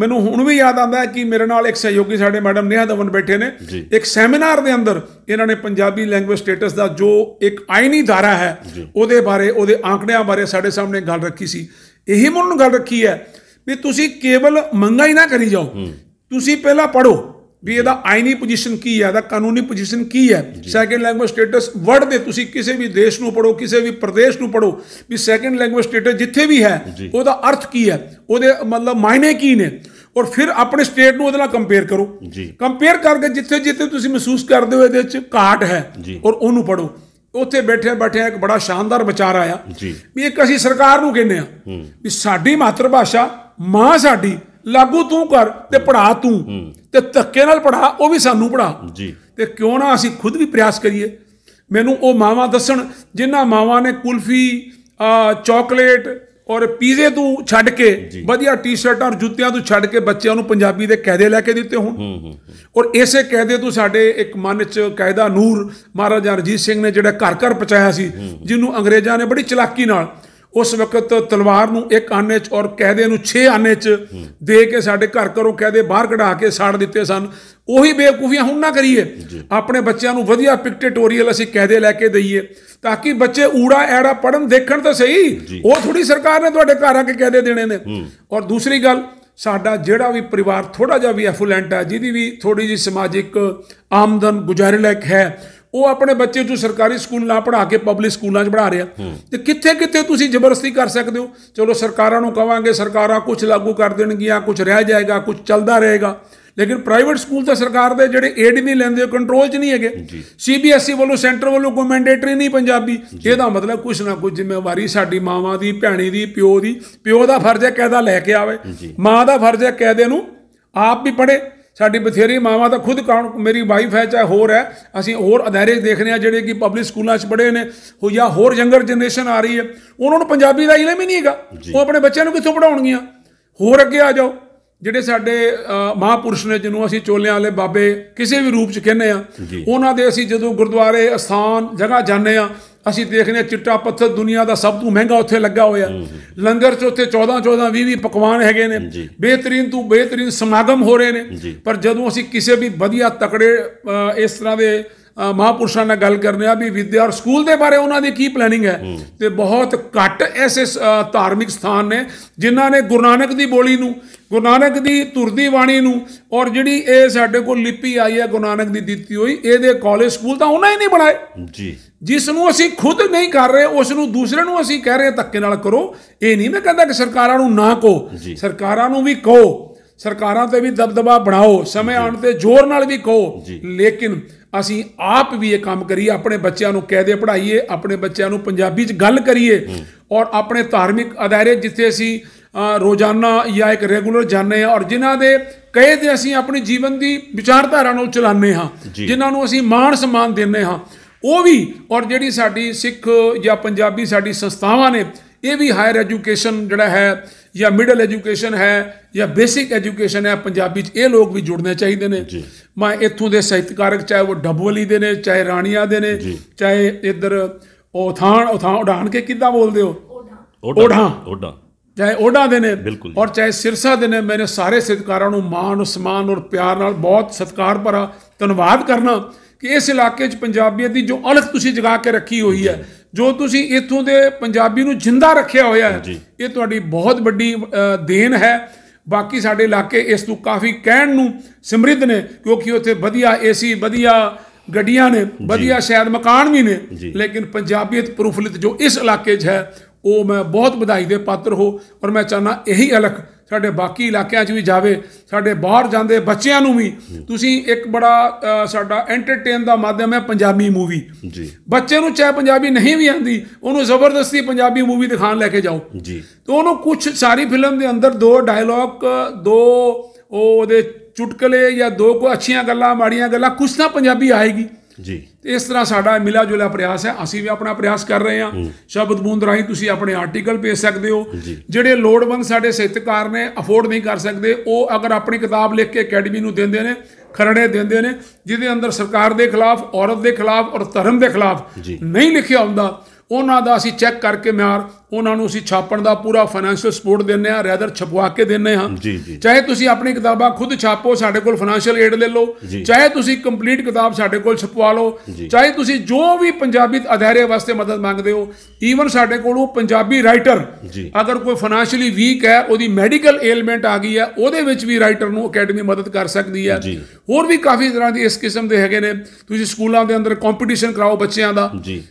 ਮੈਨੂੰ ਹੁਣ ਵੀ ਯਾਦ ਆਉਂਦਾ ਕਿ ਮੇਰੇ ਨਾਲ ਇੱਕ ਸਹਿਯੋਗੀ ਸਾਡੇ ਮੈਡਮ ਨੇਹਾ ਦਵਨ ਬੈਠੇ ਨੇ ਇੱਕ ਸੈਮੀਨਾਰ ਦੇ ਅੰਦਰ ਇਹਨਾਂ ਨੇ ਪੰਜਾਬੀ ਲੈਂਗੁਏਜ ਸਟੇਟਸ ਦਾ ਜੋ ਇੱਕ ਆਇਨੀ ਧਾਰਾ ਹੈ ਉਹਦੇ ਬਾਰੇ ਉਹਦੇ ਆંકੜਿਆਂ ਬਾਰੇ ਸਾਡੇ ਸਾਹਮਣੇ ਗੱਲ ਰੱਖੀ ਸੀ ਇਹੀ ਮੈਨੂੰ ਗੱਲ ਰੱਖੀ ਹੈ ਵੀ ਤੁਸੀਂ ਕੇਵਲ ਮੰਗਾ ਹੀ ਨਾ ਕਰੀ ਜਾਓ ਤੁਸੀਂ ਪਹਿਲਾਂ ਪੜੋ ਵੀ ਇਹਦਾ ਆਇਨੀ ਪੋਜੀਸ਼ਨ ਕੀ ਹੈ ਇਹਦਾ ਕਾਨੂੰਨੀ ਪੋਜੀਸ਼ਨ ਕੀ ਹੈ ਸੈਕੰਡ ਲੈਂਗੁਏਜ ਸਟੇਟਸ ਵਰਡ ਦੇ ਤੁਸੀਂ ਕਿਸੇ ਵੀ ਦੇਸ਼ ਨੂੰ ਪੜੋ ਕਿਸੇ ਵੀ ਪ੍ਰਦੇਸ਼ ਨੂੰ ਪੜੋ ਵੀ ਸੈਕੰਡ ਲੈਂਗੁਏਜ ਸਟੇਟਸ ਜਿੱਥੇ ਵੀ ਹੈ ਉਹਦਾ ਅਰਥ ਕੀ ਹੈ ਉਹਦੇ ਮਤਲਬ ਮਾਇਨੇ ਕੀ ਨੇ ਔਰ ਫਿਰ ਆਪਣੇ ਸਟੇਟ ਨੂੰ ਉਹਦੇ ਨਾਲ ਕੰਪੇਅਰ ਕਰੋ ਕੰਪੇਅਰ ਕਰਕੇ ਜਿੱਥੇ ਜਿੱਥੇ ਤੁਸੀਂ ਮਹਿਸੂਸ ਕਰਦੇ ਹੋ ਇਹਦੇ ਵਿੱਚ ਘਾਟ ਹੈ ਔਰ ਉਹਨੂੰ ਪੜੋ ਉੱਥੇ ਬੈਠੇ ਬੈਠੇ ਇੱਕ ਬੜਾ ਸ਼ਾਨਦਾਰ ਵਿਚਾਰ ਆਇਆ ਵੀ ਇੱਕ ਅਸੀਂ ਸਰਕਾਰ ਨੂੰ ਕਹਿੰਦੇ ਆ ਵੀ ਸਾਡੀ ਮਾਤਰ ਭਾਸ਼ਾ ਮਾਂ ਸਾਡੀ ਲਾਗੂ ਤੂੰ ਕਰ ਤੇ ਪੜਾ ਤੂੰ ਤੇ ਧੱਕੇ ਨਾਲ ਪੜਾ ਉਹ ਵੀ ਸਾਨੂੰ ਪੜਾ ਜੀ ਤੇ ਕਿਉਂ ਨਾ ਅਸੀਂ ਖੁਦ ਵੀ ਪ੍ਰਯਾਸ ਕਰੀਏ ਮੈਨੂੰ ਉਹ ਮਾਵਾਂ ਦੱਸਣ ਜਿਨ੍ਹਾਂ ਮਾਵਾਂ ਨੇ ਕੁਲਫੀ ਚਾਕਲੇਟ ਔਰ ਪੀਜ਼ੇ ਤੂੰ ਛੱਡ ਕੇ ਵਧੀਆ ਟੀ-ਸ਼ਰਟਾਂ ਔਰ ਜੁੱਤੀਆਂ ਤੂੰ ਛੱਡ ਕੇ ਬੱਚਿਆਂ ਨੂੰ ਪੰਜਾਬੀ ਦੇ ਕਾਇਦੇ ਲੈ ਕੇ ਦਿੱਤੇ ਹੁਣ ਔਰ ਇਸੇ ਕਾਇਦੇ ਤੋਂ ਸਾਡੇ ਇੱਕ ਮਨ 'ਚ ਕਾਇਦਾ ਨੂਰ ਮਹਾਰਾਜਾ ਰਜੀਤ ਸਿੰਘ ਨੇ ਜਿਹੜਾ ਘਰ ਘਰ ਪਹੁੰਚਾਇਆ ਸੀ ਜਿਹਨੂੰ ਅੰਗਰੇਜ਼ਾਂ ਨੇ ਬੜੀ ਚਲਾਕੀ ਨਾਲ ਉਸ ਵਕਤ ਤਲਵਾਰ ਨੂੰ ਇੱਕ ਆਨੇ 'ਚ ਔਰ ਕਹਦੇ ਨੂੰ 6 ਆਨੇ 'ਚ ਦੇ ਕੇ ਸਾਡੇ ਘਰ ਘਰੋਂ ਕਹਦੇ ਬਾਹਰ ਕਢਾ ਕੇ ਸਾੜ ਦਿੱਤੇ ਸਨ ਉਹੀ ਬੇਵਕੂਫੀਆਂ ਹੁਣ ਨਾ ਕਰੀਏ ਆਪਣੇ ਬੱਚਿਆਂ ਨੂੰ ਵਧੀਆ ਪਿਕਟੇਟੋਰੀਅਲ ਅਸੀਂ ਕਹਦੇ ਲੈ ਕੇ ਦਈਏ ਤਾਂ ਕਿ ਬੱਚੇ ਊੜਾ ਐੜਾ ਪੜਨ ਦੇਖਣ ਤਾਂ ਸਹੀ ਉਹ ਥੋੜੀ ਸਰਕਾਰ ਨੇ ਤੁਹਾਡੇ ਘਰ ਆ ਕੇ ਕਹਦੇ ਦੇਣੇ ਨੇ ਔਰ ਦੂਸਰੀ ਗੱਲ ਸਾਡਾ ਜਿਹੜਾ ਵੀ ਪਰਿਵਾਰ ਥੋੜਾ ਜਿਹਾ ਵੀ ਐਫੂਲੈਂਟ ਹੈ ਜਿਹਦੀ ਵੀ ਥੋੜੀ ਜੀ ਸਮਾਜਿਕ ਆਮਦਨ ਗੁਜ਼ਾਰੇ ਲਾਇਕ ਹੈ ਉਹ ਆਪਣੇ ਬੱਚੇ ਨੂੰ ਸਰਕਾਰੀ ਸਕੂਲ ਨਾ ਪੜਾ ਕੇ ਪਬਲਿਕ ਸਕੂਲਾਂ 'ਚ ਪੜਾ ਰਿਹਾ ਤੇ ਕਿੱਥੇ ਕਿੱਥੇ ਤੁਸੀਂ ਜ਼ਬਰਦਸਤੀ ਕਰ ਸਕਦੇ ਹੋ ਚਲੋ ਸਰਕਾਰਾਂ ਨੂੰ ਕਵਾਂਗੇ ਸਰਕਾਰਾਂ ਕੁਝ ਲਾਗੂ ਕਰ ਦੇਣਗੀਆਂ ਕੁਝ ਰਹਿ ਜਾਏਗਾ ਕੁਝ ਚੱਲਦਾ ਰਹੇਗਾ ਲੇਕਿਨ ਪ੍ਰਾਈਵੇਟ ਸਕੂਲ ਤਾਂ ਸਰਕਾਰ ਦੇ ਜਿਹੜੇ ਏਡ ਨਹੀਂ ਲੈਂਦੇ ਕੰਟਰੋਲ 'ਚ ਨਹੀਂ ਹੈਗੇ ਸੀਬੀਐਸਈ ਵੱਲੋਂ ਸੈਂਟਰ ਵੱਲੋਂ ਕੋਈ ਮੈਂਡੇਟਰੀ ਨਹੀਂ ਪੰਜਾਬੀ ਇਹਦਾ ਮਤਲਬ ਕੁਝ ਨਾ ਕੁਝ ਜ਼ਿੰਮੇਵਾਰੀ ਸਾਡੀ ਮਾਵਾਂ ਦੀ ਭੈਣੀ ਦੀ ਪਿਓ ਦੀ ਪਿਓ ਦਾ ਫਰਜ਼ ਹੈ ਕਾਇਦਾ ਲੈ ਕੇ ਆਵੇ ਮਾਂ ਦਾ ਫਰਜ਼ ਹੈ ਕਾਇਦੇ ਨੂੰ ਆਪ ਵੀ ਪੜੇ ਸਾਡੀ ਬਥੇਰੀ ਮਾਵਾ ਤਾਂ ਖੁਦ ਕੌਣ ਮੇਰੀ ਵਾਈਫ ਹੈ ਚਾਹੇ ਹੋਰ ਹੈ ਅਸੀਂ ਹੋਰ ਅਧਾਰੇ ਦੇਖ ਰਹੇ ਜਿਹੜੇ ਕਿ ਪਬਲਿਕ ਸਕੂਲਾਂ 'ਚ ਪੜ੍ਹੇ ਨੇ ਹੋ ਜਾਂ ਹੋਰ ਯੰਗਰ ਜਨਰੇਸ਼ਨ ਆ ਰਹੀ ਹੈ ਉਹਨਾਂ ਨੂੰ ਪੰਜਾਬੀ ਦਾ ਇਲਮ ਹੀ ਨਹੀਂ ਹੈਗਾ ਉਹ ਆਪਣੇ ਬੱਚਿਆਂ ਨੂੰ ਕਿੱਥੋਂ ਪੜਾਉਣਗੀਆਂ ਹੋਰ ਅੱਗੇ ਆ ਜਾਓ ਜਿਹੜੇ ਸਾਡੇ ਮਹਾਪੁਰਸ਼ ਨੇ ਜਿਹਨੂੰ ਅਸੀਂ ਚੋਲਿਆਂ ਵਾਲੇ ਬਾਬੇ ਕਿਸੇ ਵੀ ਰੂਪ 'ਚ ਕਹਿੰਦੇ ਆ ਉਹਨਾਂ ਦੇ ਅਸੀਂ ਜਦੋਂ ਗੁਰਦੁਆਰੇ ਅਸਥਾਨ ਜਗ੍ਹਾ ਜਾਂਦੇ ਆ ਅਸੀਂ ਦੇਖਨੇ ਚਿੱਟਾ ਪੱਥਰ ਦੁਨੀਆ ਦਾ ਸਭ ਤੋਂ ਮਹਿੰਗਾ ਉੱਥੇ ਲੱਗਾ ਹੋਇਆ ਲੰਗਰ 'ਚ ਉੱਥੇ 14 14 20 20 ਪਕਵਾਨ ਹੈਗੇ ਨੇ ਬਿਹਤਰੀਨ ਤੋਂ ਬਿਹਤਰੀਨ ਸਮਾਗਮ ਹੋ ਰਹੇ ਨੇ ਪਰ ਜਦੋਂ ਅਸੀਂ ਕਿਸੇ ਵੀ ਵਧੀਆ ਤਕੜੇ ਇਸ ਤਰ੍ਹਾਂ ਦੇ ਮਹਾਪੁਰਸ਼ਾਂ ਨਾਲ ਗੱਲ ਕਰਨੇ ਆ ਵੀ ਵਿਦਿਆ ਔਰ ਸਕੂਲ ਦੇ ਬਾਰੇ ਉਹਨਾਂ ਦੀ ਕੀ ਪਲੈਨਿੰਗ ਹੈ ਤੇ ਬਹੁਤ ਘੱਟ ਐਸੇ ਧਾਰਮਿਕ ਸਥਾਨ ਨੇ ਜਿਨ੍ਹਾਂ ਨੇ ਗੁਰੂ ਨਾਨਕ ਦੀ ਬੋਲੀ ਨੂੰ ਗੁਰੂ ਨਾਨਕ ਦੀ ਤੁਰਦੀ ਬਾਣੀ ਨੂੰ ਔਰ ਜਿਹੜੀ ਇਹ ਸਾਡੇ ਕੋਲ ਲਿਪੀ ਆਈ ਹੈ ਗੁਰੂ ਨਾਨਕ ਦੀ ਦਿੱਤੀ ਹੋਈ ਇਹਦੇ ਕਾਲਜ ਸਕੂਲ ਤਾਂ ਉਹਨਾਂ ਹੀ ਨਹੀਂ ਬਣਾਏ ਜੀ ਜਿਸ ਨੂੰ ਅਸੀਂ ਖੁਦ ਨਹੀਂ ਕਰ ਰਹੇ ਉਸ ਨੂੰ ਦੂਸਰੇ ਨੂੰ ਅਸੀਂ ਕਹਿ ਰਹੇ ਧੱਕੇ ਨਾਲ ਕਰੋ ਇਹ ਨਹੀਂ ਮੈਂ ਕਹਿੰਦਾ ਕਿ ਸਰਕਾਰਾਂ ਨੂੰ ਨਾ ਕਹੋ ਸਰਕਾਰਾਂ ਨੂੰ ਵੀ ਕਹੋ ਸਰਕਾਰਾਂ ਤੇ ਵੀ ਦਬਦਬਾ ਬਣਾਓ ਸਮੇਂ ਆਉਣ ਤੇ ਜ਼ੋਰ ਨਾਲ ਵੀ ਕਹੋ ਲੇਕਿਨ ਅਸੀਂ ਆਪ ਵੀ ਇਹ ਕੰਮ ਕਰੀਏ ਆਪਣੇ ਬੱਚਿਆਂ ਨੂੰ ਕਹਦੇ ਪੜਾਈਏ ਆਪਣੇ ਬੱਚਿਆਂ ਨੂੰ ਪੰਜਾਬੀ 'ਚ ਗੱਲ ਕਰੀਏ ਔਰ ਆਪਣੇ ਧਾਰਮਿਕ ਅਦਾਰੇ ਜਿੱਥੇ ਅਸੀਂ ਰੋਜ਼ਾਨਾ ਜਾਂ ਇੱਕ ਰੈਗੂਲਰ ਜਾਂਦੇ ਆ ਔਰ ਜਿਨ੍ਹਾਂ ਦੇ ਕਹੇ ਤੇ ਅਸੀਂ ਆਪਣੀ ਜੀਵਨ ਦੀ ਵਿਚਾਰਧਾਰਾ ਨੂੰ ਚਲਾਉਂਦੇ ਹਾਂ ਜਿਨ੍ਹਾਂ ਨੂੰ ਅਸੀਂ ਮਾਣ ਸਨਮਾਨ ਦਿੰਨੇ ਹਾਂ ਉਹ ਵੀ ਔਰ ਜਿਹੜੀ ਸਾਡੀ ਸਿੱਖ ਜਾਂ ਪੰਜਾਬੀ ਸਾਡੀ ਸੰਸਥਾਵਾਂ ਨੇ ਇਹ ਵੀ ਹਾਇਰ ਐਜੂਕੇਸ਼ਨ ਜਿਹੜਾ ਹੈ ਜਾਂ ਮਿਡਲ ਐਜੂਕੇਸ਼ਨ ਹੈ ਜਾਂ ਬੇਸਿਕ ਐਜੂਕੇਸ਼ਨ ਹੈ ਪੰਜਾਬੀ 'ਚ ਇਹ ਲੋਕ ਵੀ ਜੁੜਨੇ ਚਾਹੀਦੇ ਨੇ ਮੈਂ ਇੱਥੋਂ ਦੇ ਸਹਿਤਕਾਰਕ ਚਾਹੇ ਉਹ ਡੱਬੋਲੀ ਦੇ ਨੇ ਚਾਹੇ ਰਾਣੀਆਂ ਦੇ ਨੇ ਚਾਹੇ ਇੱਧਰ ਉਥਾਣ ਉਥਾਂ ਉਡਾਣ ਕੇ ਕਿੱਦਾਂ ਬੋਲਦੇ ਹੋ ਓਢਾਂ ਓਢਾਂ ਚਾਹੇ ਓਢਾਂ ਦੇ ਨੇ ਔਰ ਚਾਹੇ ਸਿਰਸਾ ਦੇ ਨੇ ਮੈਨੇ ਸਾਰੇ ਸਤਿਕਾਰਾਂ ਨੂੰ ਮਾਣ ਸਨਮਾਨ ਔਰ ਪਿਆਰ ਨਾਲ ਬਹੁਤ ਸਤਿਕਾਰ ਭਰਾ ਧੰਨਵਾਦ ਕਰਨਾ ਕਿ ਇਸ ਇਲਾਕੇ 'ਚ ਪੰਜਾਬੀਅਤ ਦੀ ਜੋ ਅਲਖ ਤੁਸੀਂ ਜਗਾ ਕੇ ਰੱਖੀ ਹੋਈ ਹੈ ਜੋ ਤੁਸੀਂ ਇਥੋਂ ਦੇ ਪੰਜਾਬੀ ਨੂੰ ਜਿੰਦਾ ਰੱਖਿਆ ਹੋਇਆ ਹੈ ਇਹ ਤੁਹਾਡੀ ਬਹੁਤ ਵੱਡੀ ਦੇਣ ਹੈ ਬਾਕੀ ਸਾਡੇ ਇਲਾਕੇ ਇਸ ਤੋਂ ਕਾਫੀ ਕਹਿਣ ਨੂੰ ਸਮਰਿੱਧ ਨੇ ਕਿਉਂਕਿ ਉੱਥੇ ਵਧੀਆ ਏਸੀ ਵਧੀਆ ਗੱਡੀਆਂ ਨੇ ਵਧੀਆ ਸ਼ਹਿਰ ਮਕਾਨ ਵੀ ਨੇ ਲੇਕਿਨ ਪੰਜਾਬੀਅਤ ਪ੍ਰੂਫਲਿਤ ਜੋ ਇਸ ਇਲਾਕੇ 'ਚ ਹੈ ਉਹ ਮੈਂ ਬਹੁਤ ਵਧਾਈ ਦੇ ਪਾਤਰ ਹੋ ਔਰ ਮੈਂ ਚਾਹਨਾ ਇਹੀ ਅਲਖ ਸਾਡੇ ਬਾਕੀ ਇਲਾਕਿਆਂ 'ਚ ਵੀ ਜਾਵੇ ਸਾਡੇ ਬਾਹਰ ਜਾਂਦੇ ਬੱਚਿਆਂ ਨੂੰ ਵੀ ਤੁਸੀਂ ਇੱਕ ਬੜਾ ਸਾਡਾ ਐਂਟਰਟੇਨ ਦਾ ਮਾਧਿਅਮ ਹੈ ਪੰਜਾਬੀ ਮੂਵੀ ਜੀ ਬੱਚੇ ਨੂੰ ਚਾਹੇ ਪੰਜਾਬੀ ਨਹੀਂ ਵੀ ਆਂਦੀ ਉਹਨੂੰ ਜ਼ਬਰਦਸਤੀ ਪੰਜਾਬੀ ਮੂਵੀ ਦਿਖਾਣ ਲੈ ਕੇ ਜਾਓ ਜੀ ਤੇ ਉਹਨੂੰ ਕੁਝ ਸਾਰੀ ਫਿਲਮ ਦੇ ਅੰਦਰ ਦੋ ਡਾਇਲੌਗ ਦੋ ਉਹਦੇ ਚੁਟਕਲੇ ਜਾਂ ਦੋ ਕੋ ਅੱਛੀਆਂ ਗੱਲਾਂ ਮਾੜੀਆਂ ਗੱਲਾਂ ਕੁਝ ਤਾਂ ਪੰਜਾਬੀ ਆਏਗੀ ਜੀ ਇਸ ਤਰ੍ਹਾਂ ਸਾਡਾ ਮਿਲਾ ਜੁਲਾ ਪ੍ਰਯਾਸ ਹੈ ਅਸੀਂ ਵੀ ਆਪਣਾ ਪ੍ਰਯਾਸ ਕਰ ਰਹੇ ਹਾਂ ਸ਼ਬਦ ਬੂੰਦ ਰਾਹੀਂ ਤੁਸੀਂ ਆਪਣੇ ਆਰਟੀਕਲ ਭੇਜ ਸਕਦੇ ਹੋ ਜਿਹੜੇ ਲੋੜਵੰਦ ਸਾਡੇ ਸਹਿਤਕਾਰ ਨੇ ਅਫੋਰਡ ਨਹੀਂ ਕਰ ਸਕਦੇ ਉਹ ਅਗਰ ਆਪਣੀ ਕਿਤਾਬ ਲਿਖ ਕੇ ਅਕੈਡਮੀ ਨੂੰ ਦਿੰਦੇ ਨੇ ਖਰੜੇ ਦਿੰਦੇ ਨੇ ਜਿਹਦੇ ਅੰਦਰ ਸਰਕਾਰ ਦੇ ਖਿਲਾਫ ਔਰਤ ਦੇ ਖਿਲਾਫ ਔਰ ਧਰਮ ਦੇ ਖਿਲਾਫ ਨਹੀਂ ਲਿਖਿਆ ਹੁੰਦਾ ਉਹਨਾਂ ਦਾ ਅਸੀਂ ਚੈੱਕ ਕਰਕੇ ਮਿਆਰ ਉਹਨਾਂ ਨੂੰ ਅਸੀਂ ਛਾਪਣ ਦਾ ਪੂਰਾ ਫਾਈਨੈਂਸ਼ੀਅਲ ਸਪੋਰਟ ਦਿੰਨੇ ਆ ਰੈਦਰ ਛਪਵਾ ਕੇ ਦਿੰਨੇ ਆ ਚਾਹੇ ਤੁਸੀਂ ਆਪਣੀ ਕਿਤਾਬਾਂ ਖੁਦ ਛਾਪੋ ਸਾਡੇ ਕੋਲ ਫਾਈਨੈਂਸ਼ੀਅਲ ਏਡ ਲੈ ਲਓ ਚਾਹੇ ਤੁਸੀਂ ਕੰਪਲੀਟ ਕਿਤਾਬ ਸਾਡੇ ਕੋਲ ਛਪਵਾ ਲਓ ਚਾਹੇ ਤੁਸੀਂ ਜੋ ਵੀ ਪੰਜਾਬੀ ਅਧਾਰੇ ਵਾਸਤੇ ਮਦਦ ਮੰਗਦੇ ਹੋ ਈਵਨ ਸਾਡੇ ਕੋਲ ਉਹ ਪੰਜਾਬੀ ਰਾਈਟਰ ਅਗਰ ਕੋਈ ਫਾਈਨੈਂਸ਼ੀਅਲੀ ਵੀਕ ਹੈ ਉਹਦੀ ਮੈਡੀਕਲ ਏਲਮੈਂਟ ਆ ਗਈ ਹੈ ਉਹਦੇ ਵਿੱਚ ਵੀ ਰਾਈਟਰ ਨੂੰ ਅਕੈਡਮੀ ਮਦਦ ਕਰ ਸਕਦੀ ਹੈ ਹੋਰ ਵੀ ਕਾਫੀ ਤਰ੍ਹਾਂ ਦੀ ਇਸ ਕਿਸਮ ਦੇ ਹੈਗੇ ਨੇ ਤੁਸੀਂ ਸਕੂਲਾਂ ਦੇ ਅੰਦਰ ਕੰਪੀਟੀਸ਼ਨ ਕਰਾਓ ਬੱਚਿਆਂ ਦਾ ਜੀ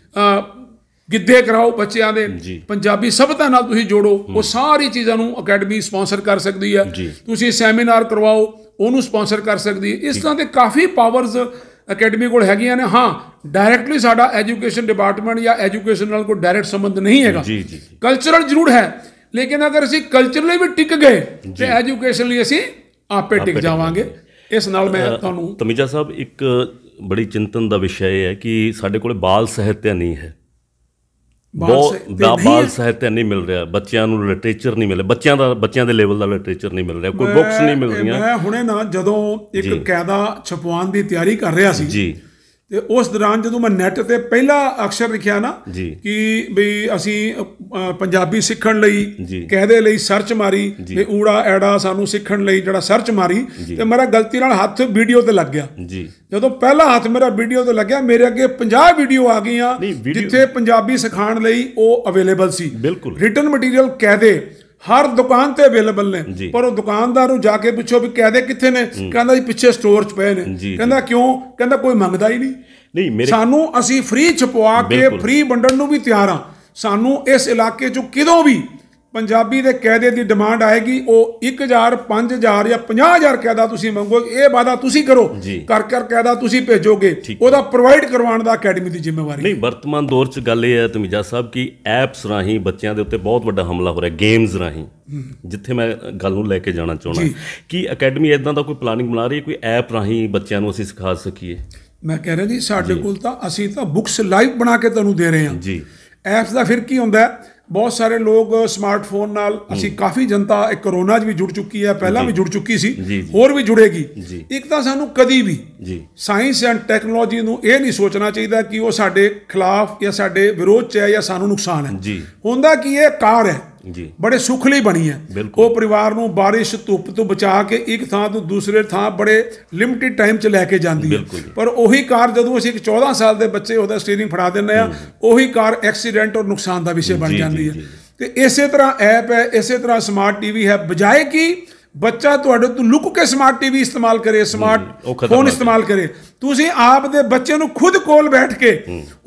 ਗਿੱਧੇ ਕਰਾਓ ਬੱਚਿਆਂ ਦੇ ਪੰਜਾਬੀ ਸਭਤਾ ਨਾਲ ਤੁਸੀਂ ਜੋੜੋ ਉਹ ਸਾਰੀ ਚੀਜ਼ਾਂ ਨੂੰ ਅਕੈਡਮੀ ਸਪਾਂਸਰ ਕਰ ਸਕਦੀ ਹੈ ਤੁਸੀਂ ਸੈਮੀਨਾਰ ਕਰਵਾਓ ਉਹਨੂੰ ਸਪਾਂਸਰ ਕਰ ਸਕਦੀ ਹੈ ਇਸ ਤਰ੍ਹਾਂ ਦੇ ਕਾਫੀ ਪਾਵਰਸ ਅਕੈਡਮੀ ਕੋਲ ਹੈਗੀਆਂ ਨੇ ਹਾਂ ਡਾਇਰੈਕਟਲੀ ਸਾਡਾ ਐਜੂਕੇਸ਼ਨ ਡਿਪਾਰਟਮੈਂਟ ਜਾਂ ਐਜੂਕੇਸ਼ਨ ਨਾਲ ਕੋਈ ਡਾਇਰੈਕਟ ਸੰਬੰਧ ਨਹੀਂ ਹੈਗਾ ਕਲਚਰਲ ਜ਼ਰੂਰ ਹੈ ਲੇਕਿਨ ਅਗਰ ਅਸੀਂ ਕਲਚਰ ਲਈ ਵੀ ਟਿਕ ਗਏ ਤੇ ਐਜੂਕੇਸ਼ਨ ਲਈ ਅਸੀਂ ਆਪੇ ਟਿਕ ਜਾਵਾਂਗੇ ਇਸ ਨਾਲ ਮੈਂ ਤੁਹਾਨੂੰ ਤਮੀਜਾ ਸਾਹਿਬ ਇੱਕ ਬੜੀ ਚਿੰਤਨ ਦਾ ਵਿਸ਼ਾ ਹੈ ਕਿ ਸਾਡੇ ਕੋਲ ਬਾਲ ਸਹਿਤਿਆ ਨਹੀਂ ਹੈ ਬਹੁਤ ਦਾ ਬਾਲ ਸਾਹਿਤ ਨਹੀਂ ਮਿਲ ਰਿਹਾ ਬੱਚਿਆਂ ਨੂੰ ਲਿਟਰੇਚਰ ਨਹੀਂ ਮਿਲਿਆ ਬੱਚਿਆਂ ਦਾ ਬੱਚਿਆਂ ਦੇ ਲੈਵਲ ਦਾ ਲਿਟਰੇਚਰ ਨਹੀਂ ਮਿਲ ਰਿਹਾ ਕੋਈ ਬੁੱਕਸ ਨਹੀਂ ਮਿਲ ਰਹੀਆਂ ਮੈਂ ਹੁਣੇ ਨਾ ਜਦੋਂ ਇੱਕ ਕਾਇਦਾ ਛਪਵਾਉਣ ਦੀ ਤਿਆਰੀ ਕਰ ਰਿਹਾ ਸੀ ਜੀ ਤੇ ਉਸ ਦੌਰਾਨ ਜਦੋਂ ਮੈਂ ਨੈਟ ਤੇ ਪਹਿਲਾ ਅਕਸ਼ਰ ਲਿਖਿਆ ਨਾ ਕਿ ਵੀ ਅਸੀਂ ਪੰਜਾਬੀ ਸਿੱਖਣ ਲਈ ਕਹਦੇ ਲਈ ਸਰਚ ਮਾਰੀ ਤੇ ਊੜਾ ਐੜਾ ਸਾਨੂੰ ਸਿੱਖਣ ਲਈ ਜਿਹੜਾ ਸਰਚ ਮਾਰੀ ਤੇ ਮੇਰਾ ਗਲਤੀ ਨਾਲ ਹੱਥ ਵੀਡੀਓ ਤੇ ਲੱਗ ਗਿਆ ਜਦੋਂ ਪਹਿਲਾ ਹੱਥ ਮੇਰਾ ਵੀਡੀਓ ਤੇ ਲੱਗਿਆ ਮੇਰੇ ਅੱਗੇ 50 ਵੀਡੀਓ ਆ ਗਈਆਂ ਜਿੱਥੇ ਪੰਜਾਬੀ ਸਿਖਾਉਣ ਲਈ ਉਹ ਅਵੇਲੇਬਲ ਸੀ ਰਿਟਨ ਮਟੀਰੀਅਲ ਕਹਦੇ ਹਰ ਦੁਕਾਨ ਤੇ ਅਵੇਲੇਬਲ ਨੇ ਪਰ ਉਹ ਦੁਕਾਨਦਾਰ ਨੂੰ ਜਾ ਕੇ ਪੁੱਛੋ ਵੀ ਕਹਦੇ ਕਿੱਥੇ ਨੇ ਕਹਿੰਦਾ ਜੀ ਪਿੱਛੇ ਸਟੋਰ 'ਚ ਪਏ ਨੇ ਕਹਿੰਦਾ ਕਿਉਂ ਕਹਿੰਦਾ ਕੋਈ ਮੰਗਦਾ ਹੀ ਨਹੀਂ ਨਹੀਂ ਮੇਰੇ ਸਾਨੂੰ ਅਸੀਂ ਫ੍ਰੀ ਛਪਵਾ ਕੇ ਫ੍ਰੀ ਵੰਡਣ ਨੂੰ ਵੀ ਤਿਆਰ ਆ ਸਾਨੂੰ ਇਸ ਇਲਾਕੇ 'ਚੋਂ ਕਿਦੋਂ ਵੀ ਪੰਜਾਬੀ ਦੇ ਕਾਇਦੇ ਦੀ ਡਿਮਾਂਡ ਆਏਗੀ ਉਹ 1000 5000 ਜਾਂ 50000 ਕਾਇਦਾ ਤੁਸੀਂ ਮੰਗੋਗੇ ਇਹ ਵਾਦਾ ਤੁਸੀਂ ਕਰੋ ਕਰ ਕਰ ਕਾਇਦਾ ਤੁਸੀਂ ਭੇਜੋਗੇ ਉਹਦਾ ਪ੍ਰੋਵਾਈਡ ਕਰਵਾਉਣ ਦਾ ਅਕੈਡਮੀ ਦੀ ਜ਼ਿੰਮੇਵਾਰੀ ਨਹੀਂ ਵਰਤਮਾਨ ਦੌਰ 'ਚ ਗੱਲ ਇਹ ਹੈ ਤੁਮੀਜਾ ਸਾਹਿਬ ਕੀ ਐਪਸ ਰਾਹੀਂ ਬੱਚਿਆਂ ਦੇ ਉੱਤੇ ਬਹੁਤ ਵੱਡਾ ਹਮਲਾ ਹੋ ਰਿਹਾ ਗੇਮਸ ਰਾਹੀਂ ਜਿੱਥੇ ਮੈਂ ਗੱਲ ਨੂੰ ਲੈ ਕੇ ਜਾਣਾ ਚਾਹੁੰਦਾ ਕਿ ਅਕੈਡਮੀ ਇਦਾਂ ਦਾ ਕੋਈ ਪਲਾਨਿੰਗ ਬਣਾ ਰਹੀ ਹੈ ਕੋਈ ਐਪ ਰਾਹੀਂ ਬੱਚਿਆਂ ਨੂੰ ਅਸੀਂ ਸਿਖਾ ਸਕੀਏ ਮੈਂ ਕਹਿ ਰਿਹਾ ਜੀ ਸਾਡੇ ਕੋਲ ਤਾਂ ਅਸੀਂ ਤਾਂ ਬੁੱਕਸ ਲਾਈਵ ਬਣਾ ਕੇ ਤੁਹਾਨੂੰ ਦੇ ਰਹੇ ਹਾਂ ਜੀ ਐਪਸ ਦਾ ਫਿਰ ਕੀ ਹੁੰਦਾ ਹੈ ਬਹੁਤ ਸਾਰੇ ਲੋਕ ਸਮਾਰਟਫੋਨ ਨਾਲ ਅਸੀਂ ਕਾਫੀ ਜਨਤਾ ਇਹ ਕਰੋਨਾ 'ਚ ਵੀ ਜੁੜ ਚੁੱਕੀ ਹੈ ਪਹਿਲਾਂ ਵੀ ਜੁੜ ਚੁੱਕੀ ਸੀ ਹੋਰ ਵੀ ਜੁੜੇਗੀ ਇੱਕ ਤਾਂ ਸਾਨੂੰ ਕਦੀ ਵੀ ਸਾਇੰਸ ਐਂਡ ਟੈਕਨੋਲੋਜੀ ਨੂੰ ਇਹ ਨਹੀਂ ਸੋਚਣਾ ਚਾਹੀਦਾ ਕਿ ਉਹ ਸਾਡੇ ਖਿਲਾਫ ਜਾਂ ਸਾਡੇ ਵਿਰੋਧ 'ਚ ਹੈ ਜਾਂ ਸਾਨੂੰ ਨੁਕਸਾਨ ਹੈ ਹੁੰਦਾ ਕੀ ਇਹ ਕਾਰ ਹੈ ਜੀ ਬੜੇ ਸੁਖ ਲਈ ਬਣੀ ਹੈ ਉਹ ਪਰਿਵਾਰ ਨੂੰ بارش ਧੁੱਪ ਤੋਂ ਬਚਾ ਕੇ ਇੱਕ ਥਾਂ ਤੋਂ ਦੂਸਰੇ ਥਾਂ ਬੜੇ ਲਿਮਟਿਡ ਟਾਈਮ 'ਚ ਲੈ ਕੇ ਜਾਂਦੀ ਹੈ ਪਰ ਉਹੀ ਕਾਰ ਜਦੋਂ ਅਸੀਂ ਇੱਕ 14 ਸਾਲ ਦੇ ਬੱਚੇ ਉਹਦਾ ਸਟੀering ਫੜਾ ਦਿੰਦੇ ਆ ਉਹੀ ਕਾਰ ਐਕਸੀਡੈਂਟ ਔਰ ਨੁਕਸਾਨ ਦਾ ਵਿਸ਼ੇ ਬਣ ਜਾਂਦੀ ਹੈ ਤੇ ਇਸੇ ਤਰ੍ਹਾਂ ਐਪ ਹੈ ਇਸੇ ਤਰ੍ਹਾਂ ਸਮਾਰਟ ਟੀਵੀ ਹੈ ਬਜਾਏ ਕਿ ਬੱਚਾ ਤੁਹਾਡੇ ਤੋਂ ਲੁੱਕ ਕੇ ਸਮਾਰਟ ਟੀਵੀ ਇਸਤੇਮਾਲ ਕਰੇ ਸਮਾਰਟ ਫੋਨ ਇਸਤੇਮਾਲ ਕਰੇ ਤੁਸੀਂ ਆਪ ਦੇ ਬੱਚੇ ਨੂੰ ਖੁਦ ਕੋਲ ਬੈਠ ਕੇ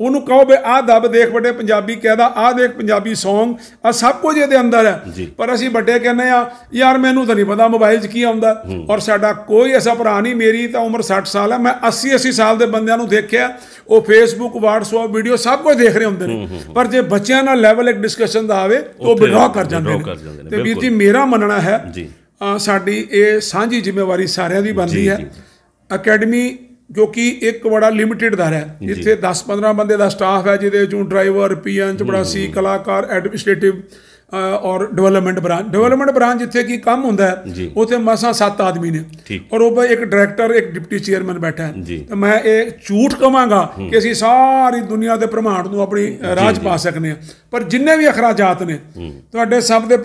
ਉਹਨੂੰ ਕਹੋ ਬੇ ਆਹ ਦੱਬ ਦੇਖ ਵੱਡੇ ਪੰਜਾਬੀ ਕਹਿਦਾ ਆਹ ਦੇਖ ਪੰਜਾਬੀ Song ਆ ਸਭ ਕੁਝ ਇਹਦੇ ਅੰਦਰ ਹੈ ਪਰ ਅਸੀਂ ਵੱਡੇ ਕਹਿੰਦੇ ਆ ਯਾਰ ਮੈਨੂੰ ਤਾਂ ਨਹੀਂ ਪਤਾ ਮੋਬਾਈਲ 'ਚ ਕੀ ਆਉਂਦਾ ਔਰ ਸਾਡਾ ਕੋਈ ਐਸਾ ਭਰਾ ਨਹੀਂ ਮੇਰੀ ਤਾਂ ਉਮਰ 60 ਸਾਲ ਹੈ ਮੈਂ 80 80 ਸਾਲ ਦੇ ਬੰਦਿਆਂ ਨੂੰ ਦੇਖਿਆ ਉਹ ਫੇਸਬੁੱਕ WhatsApp ਵੀਡੀਓ ਸਭ ਕੁਝ ਦੇਖ ਰਹੇ ਹੁੰਦੇ ਨੇ ਪਰ ਜੇ ਬੱਚਿਆਂ ਨਾਲ ਲੈਵਲ ਇੱਕ ਡਿਸਕਸ਼ਨ ਦਾ ਆਵੇ ਉਹ ਬਿਨਾਂ ਕਰ ਜਾਂਦੇ ਨੇ ਤੇ ਵੀਰ ਜੀ ਮੇਰਾ ਮੰਨਣਾ ਹੈ ਜੀ ਸਾਡੀ ਇਹ ਸਾਂਝੀ ਜ਼ਿੰਮੇਵਾਰੀ ਸਾਰਿਆਂ ਦੀ ਬਣਦੀ ਹੈ ਅਕੈਡਮੀ ਜੋ ਕਿ ਇੱਕ ਬੜਾ ਲਿਮਿਟਿਡ ਦਰ ਹੈ ਇੱਥੇ 10-15 ਬੰਦੇ ਦਾ ਸਟਾਫ ਹੈ ਜਿਹਦੇ ਚੋਂ ਡਰਾਈਵਰ ਪੀਐਨ ਚਪੜਾਸੀ ਕਲਾਕਾਰ ਐਡਮਿਨਿਸਟ੍ਰੇਟਿਵ ਔਰ ਡਿਵੈਲਪਮੈਂਟ ਬ੍ਰਾਂਚ ਡਿਵੈਲਪਮੈਂਟ ਬ੍ਰਾਂਚ ਜਿੱਥੇ ਕੀ ਕੰਮ ਹੁੰਦਾ ਹੈ ਉਥੇ ਮਾਸਾ ਸੱਤ ਆਦਮੀ ਨੇ ਔਰ ਉਹ ਇੱਕ ਡਾਇਰੈਕਟਰ ਇੱਕ ਡਿਪਟੀ ਚੇਅਰਮੈਨ ਬੈਠਾ ਹੈ ਤਾਂ ਮੈਂ ਇਹ ਝੂਠ ਕਵਾਂਗਾ ਕਿ ਅਸੀਂ ਸਾਰੀ ਦੁਨੀਆ ਦੇ ਪ੍ਰਮਾਣ ਨੂੰ ਆਪਣੀ ਰਾਜ ਪਾ ਸਕਨੇ ਆ ਪਰ ਜਿੰਨੇ ਵੀ ਅਖਰਾਜਾਤ ਨੇ ਤੁਹਾਡੇ ਸਭ ਦੇ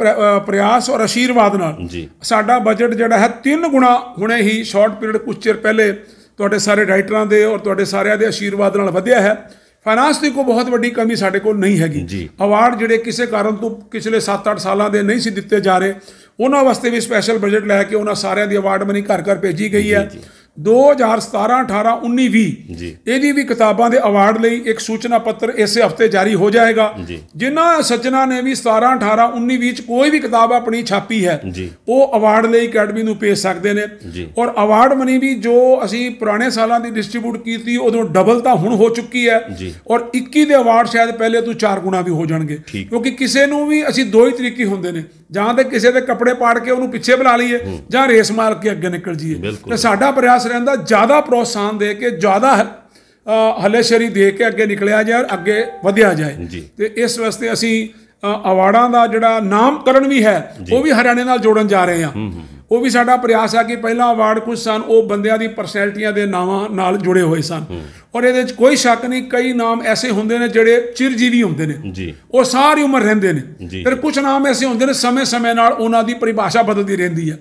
ਪ੍ਰਯਾਸ ਔਰ ਅਸ਼ੀਰਵਾਦ ਨਾਲ ਸਾਡਾ ਬਜਟ ਜਿਹੜਾ ਹੈ ਤਿੰਨ ਗੁਣਾ ਹੁਣੇ ਹੀ ਸ਼ਾਰਟ ਪੀਰੀਅਡ ਕੁਝ ਚਿਰ ਪਹਿਲੇ ਤੁਹਾਡੇ ਸਾਰੇ ਰਾਈਟਰਾਂ ਦੇ ਔਰ ਤੁਹਾਡੇ ਸਾਰਿਆਂ ਦੇ ਅਸ਼ੀਰਵਾਦ ਨਾਲ ਵਧਿਆ ਹੈ ਫਾਈਨਾਂਸ ਦੀ ਕੋਈ ਬਹੁਤ ਵੱਡੀ ਕਮੀ ਸਾਡੇ ਕੋਲ ਨਹੀਂ ਹੈਗੀ ਅਵਾਰਡ ਜਿਹੜੇ ਕਿਸੇ ਕਾਰਨ ਤੋਂ ਪਿਛਲੇ 7-8 ਸਾਲਾਂ ਦੇ ਨਹੀਂ ਸੀ ਦਿੱਤੇ ਜਾ ਰਹੇ ਉਹਨਾਂ ਵਾਸਤੇ ਵੀ ਸਪੈਸ਼ਲ ਬਜਟ ਲੈ ਕੇ ਉਹਨਾਂ ਸਾਰਿਆਂ ਦੀ ਅਵਾਰਡ ਮਨੀ ਘਰ ਘਰ ਭੇਜੀ ਗਈ ਹੈ 2017 18 19 20 ਇਹਦੀ ਵੀ ਕਿਤਾਬਾਂ ਦੇ ਅਵਾਰਡ ਲਈ ਇੱਕ ਸੂਚਨਾ ਪੱਤਰ ਇਸੇ ਹਫਤੇ ਜਾਰੀ ਹੋ ਜਾਏਗਾ ਜਿਨ੍ਹਾਂ ਸੱਜਣਾ ਨੇ ਵੀ 17 18 19 20 ਚ ਕੋਈ ਵੀ ਕਿਤਾਬ ਆਪਣੀ ਛਾਪੀ ਹੈ ਉਹ ਅਵਾਰਡ ਲਈ ਅਕੈਡਮੀ ਨੂੰ ਭੇਜ ਸਕਦੇ ਨੇ ਔਰ ਅਵਾਰਡ ਮਨੀ ਵੀ ਜੋ ਅਸੀਂ ਪੁਰਾਣੇ ਸਾਲਾਂ ਦੀ ਡਿਸਟ੍ਰਿਬਿਊਟ ਕੀਤੀ ਉਦੋਂ ਡਬਲ ਤਾਂ ਹੁਣ ਹੋ ਚੁੱਕੀ ਹੈ ਔਰ 21 ਦੇ ਅਵਾਰਡ ਸ਼ਾਇਦ ਪਹਿਲੇ ਤੋਂ 4 ਗੁਣਾ ਵੀ ਹੋ ਜਾਣਗੇ ਕਿਉਂਕਿ ਕਿਸੇ ਨੂੰ ਵੀ ਅਸੀਂ ਦੋ ਹੀ ਤਰੀਕੇ ਹੁੰਦੇ ਨੇ ਜਾਂ ਤੇ ਕਿਸੇ ਦੇ ਕੱਪੜੇ ਪਾੜ ਕੇ ਉਹਨੂੰ ਪਿੱਛੇ ਬੁਲਾ ਲਈਏ ਜਾਂ ਰੇਸ ਮਾਰ ਕੇ ਅੱਗੇ ਨਿਕਲ ਜਾਈਏ ਤੇ ਸਾਡਾ ਪ੍ਰਯਾਸ ਪਾਸ ਰਹਿੰਦਾ ਜ਼ਿਆਦਾ ਪ੍ਰੋਤਸਾਹਨ ਦੇ ਕੇ ਜ਼ਿਆਦਾ ਹੱਲੇਸ਼ੇਰੀ ਦੇ ਕੇ ਅੱਗੇ ਨਿਕਲਿਆ ਜਾਏ ਔਰ ਅੱਗੇ ਵਧਿਆ ਜਾਏ ਤੇ ਇਸ ਵਾਸਤੇ ਅਸੀਂ ਅਵਾਰਡਾਂ ਦਾ ਜਿਹੜਾ ਨਾਮਕਰਨ ਵੀ ਹੈ ਉਹ ਵੀ ਹਰਿਆਣੇ ਨਾਲ ਜੋੜਨ ਜਾ ਰਹੇ ਆ ਉਹ ਵੀ ਸਾਡਾ ਪ੍ਰਯਾਸ ਆ ਕਿ ਪਹਿਲਾ ਅਵਾਰਡ ਕੁਝ ਸਨ ਉਹ ਬੰਦਿਆਂ ਦੀ ਪਰਸਨੈਲਿਟੀਆਂ ਦੇ ਨਾਵਾਂ ਨਾਲ ਜੁੜੇ ਹੋਏ ਸਨ ਔਰ ਇਹਦੇ ਵਿੱਚ ਕੋਈ ਸ਼ੱਕ ਨਹੀਂ ਕਈ ਨਾਮ ਐਸੇ ਹੁੰਦੇ ਨੇ ਜਿਹੜੇ ਚਿਰਜੀਵੀ ਹੁੰਦੇ ਨੇ ਉਹ ਸਾਰੀ ਉਮਰ ਰਹਿੰਦੇ ਨੇ ਫਿਰ ਕੁਝ ਨਾਮ ਐਸੇ ਹੁੰਦੇ ਨੇ ਸਮੇਂ-ਸਮੇਂ ਨਾਲ ਉਹਨਾਂ ਦੀ ਪਰਿਭਾਸ਼ਾ ਬਦਲਦੀ ਰਹਿੰਦੀ ਹੈ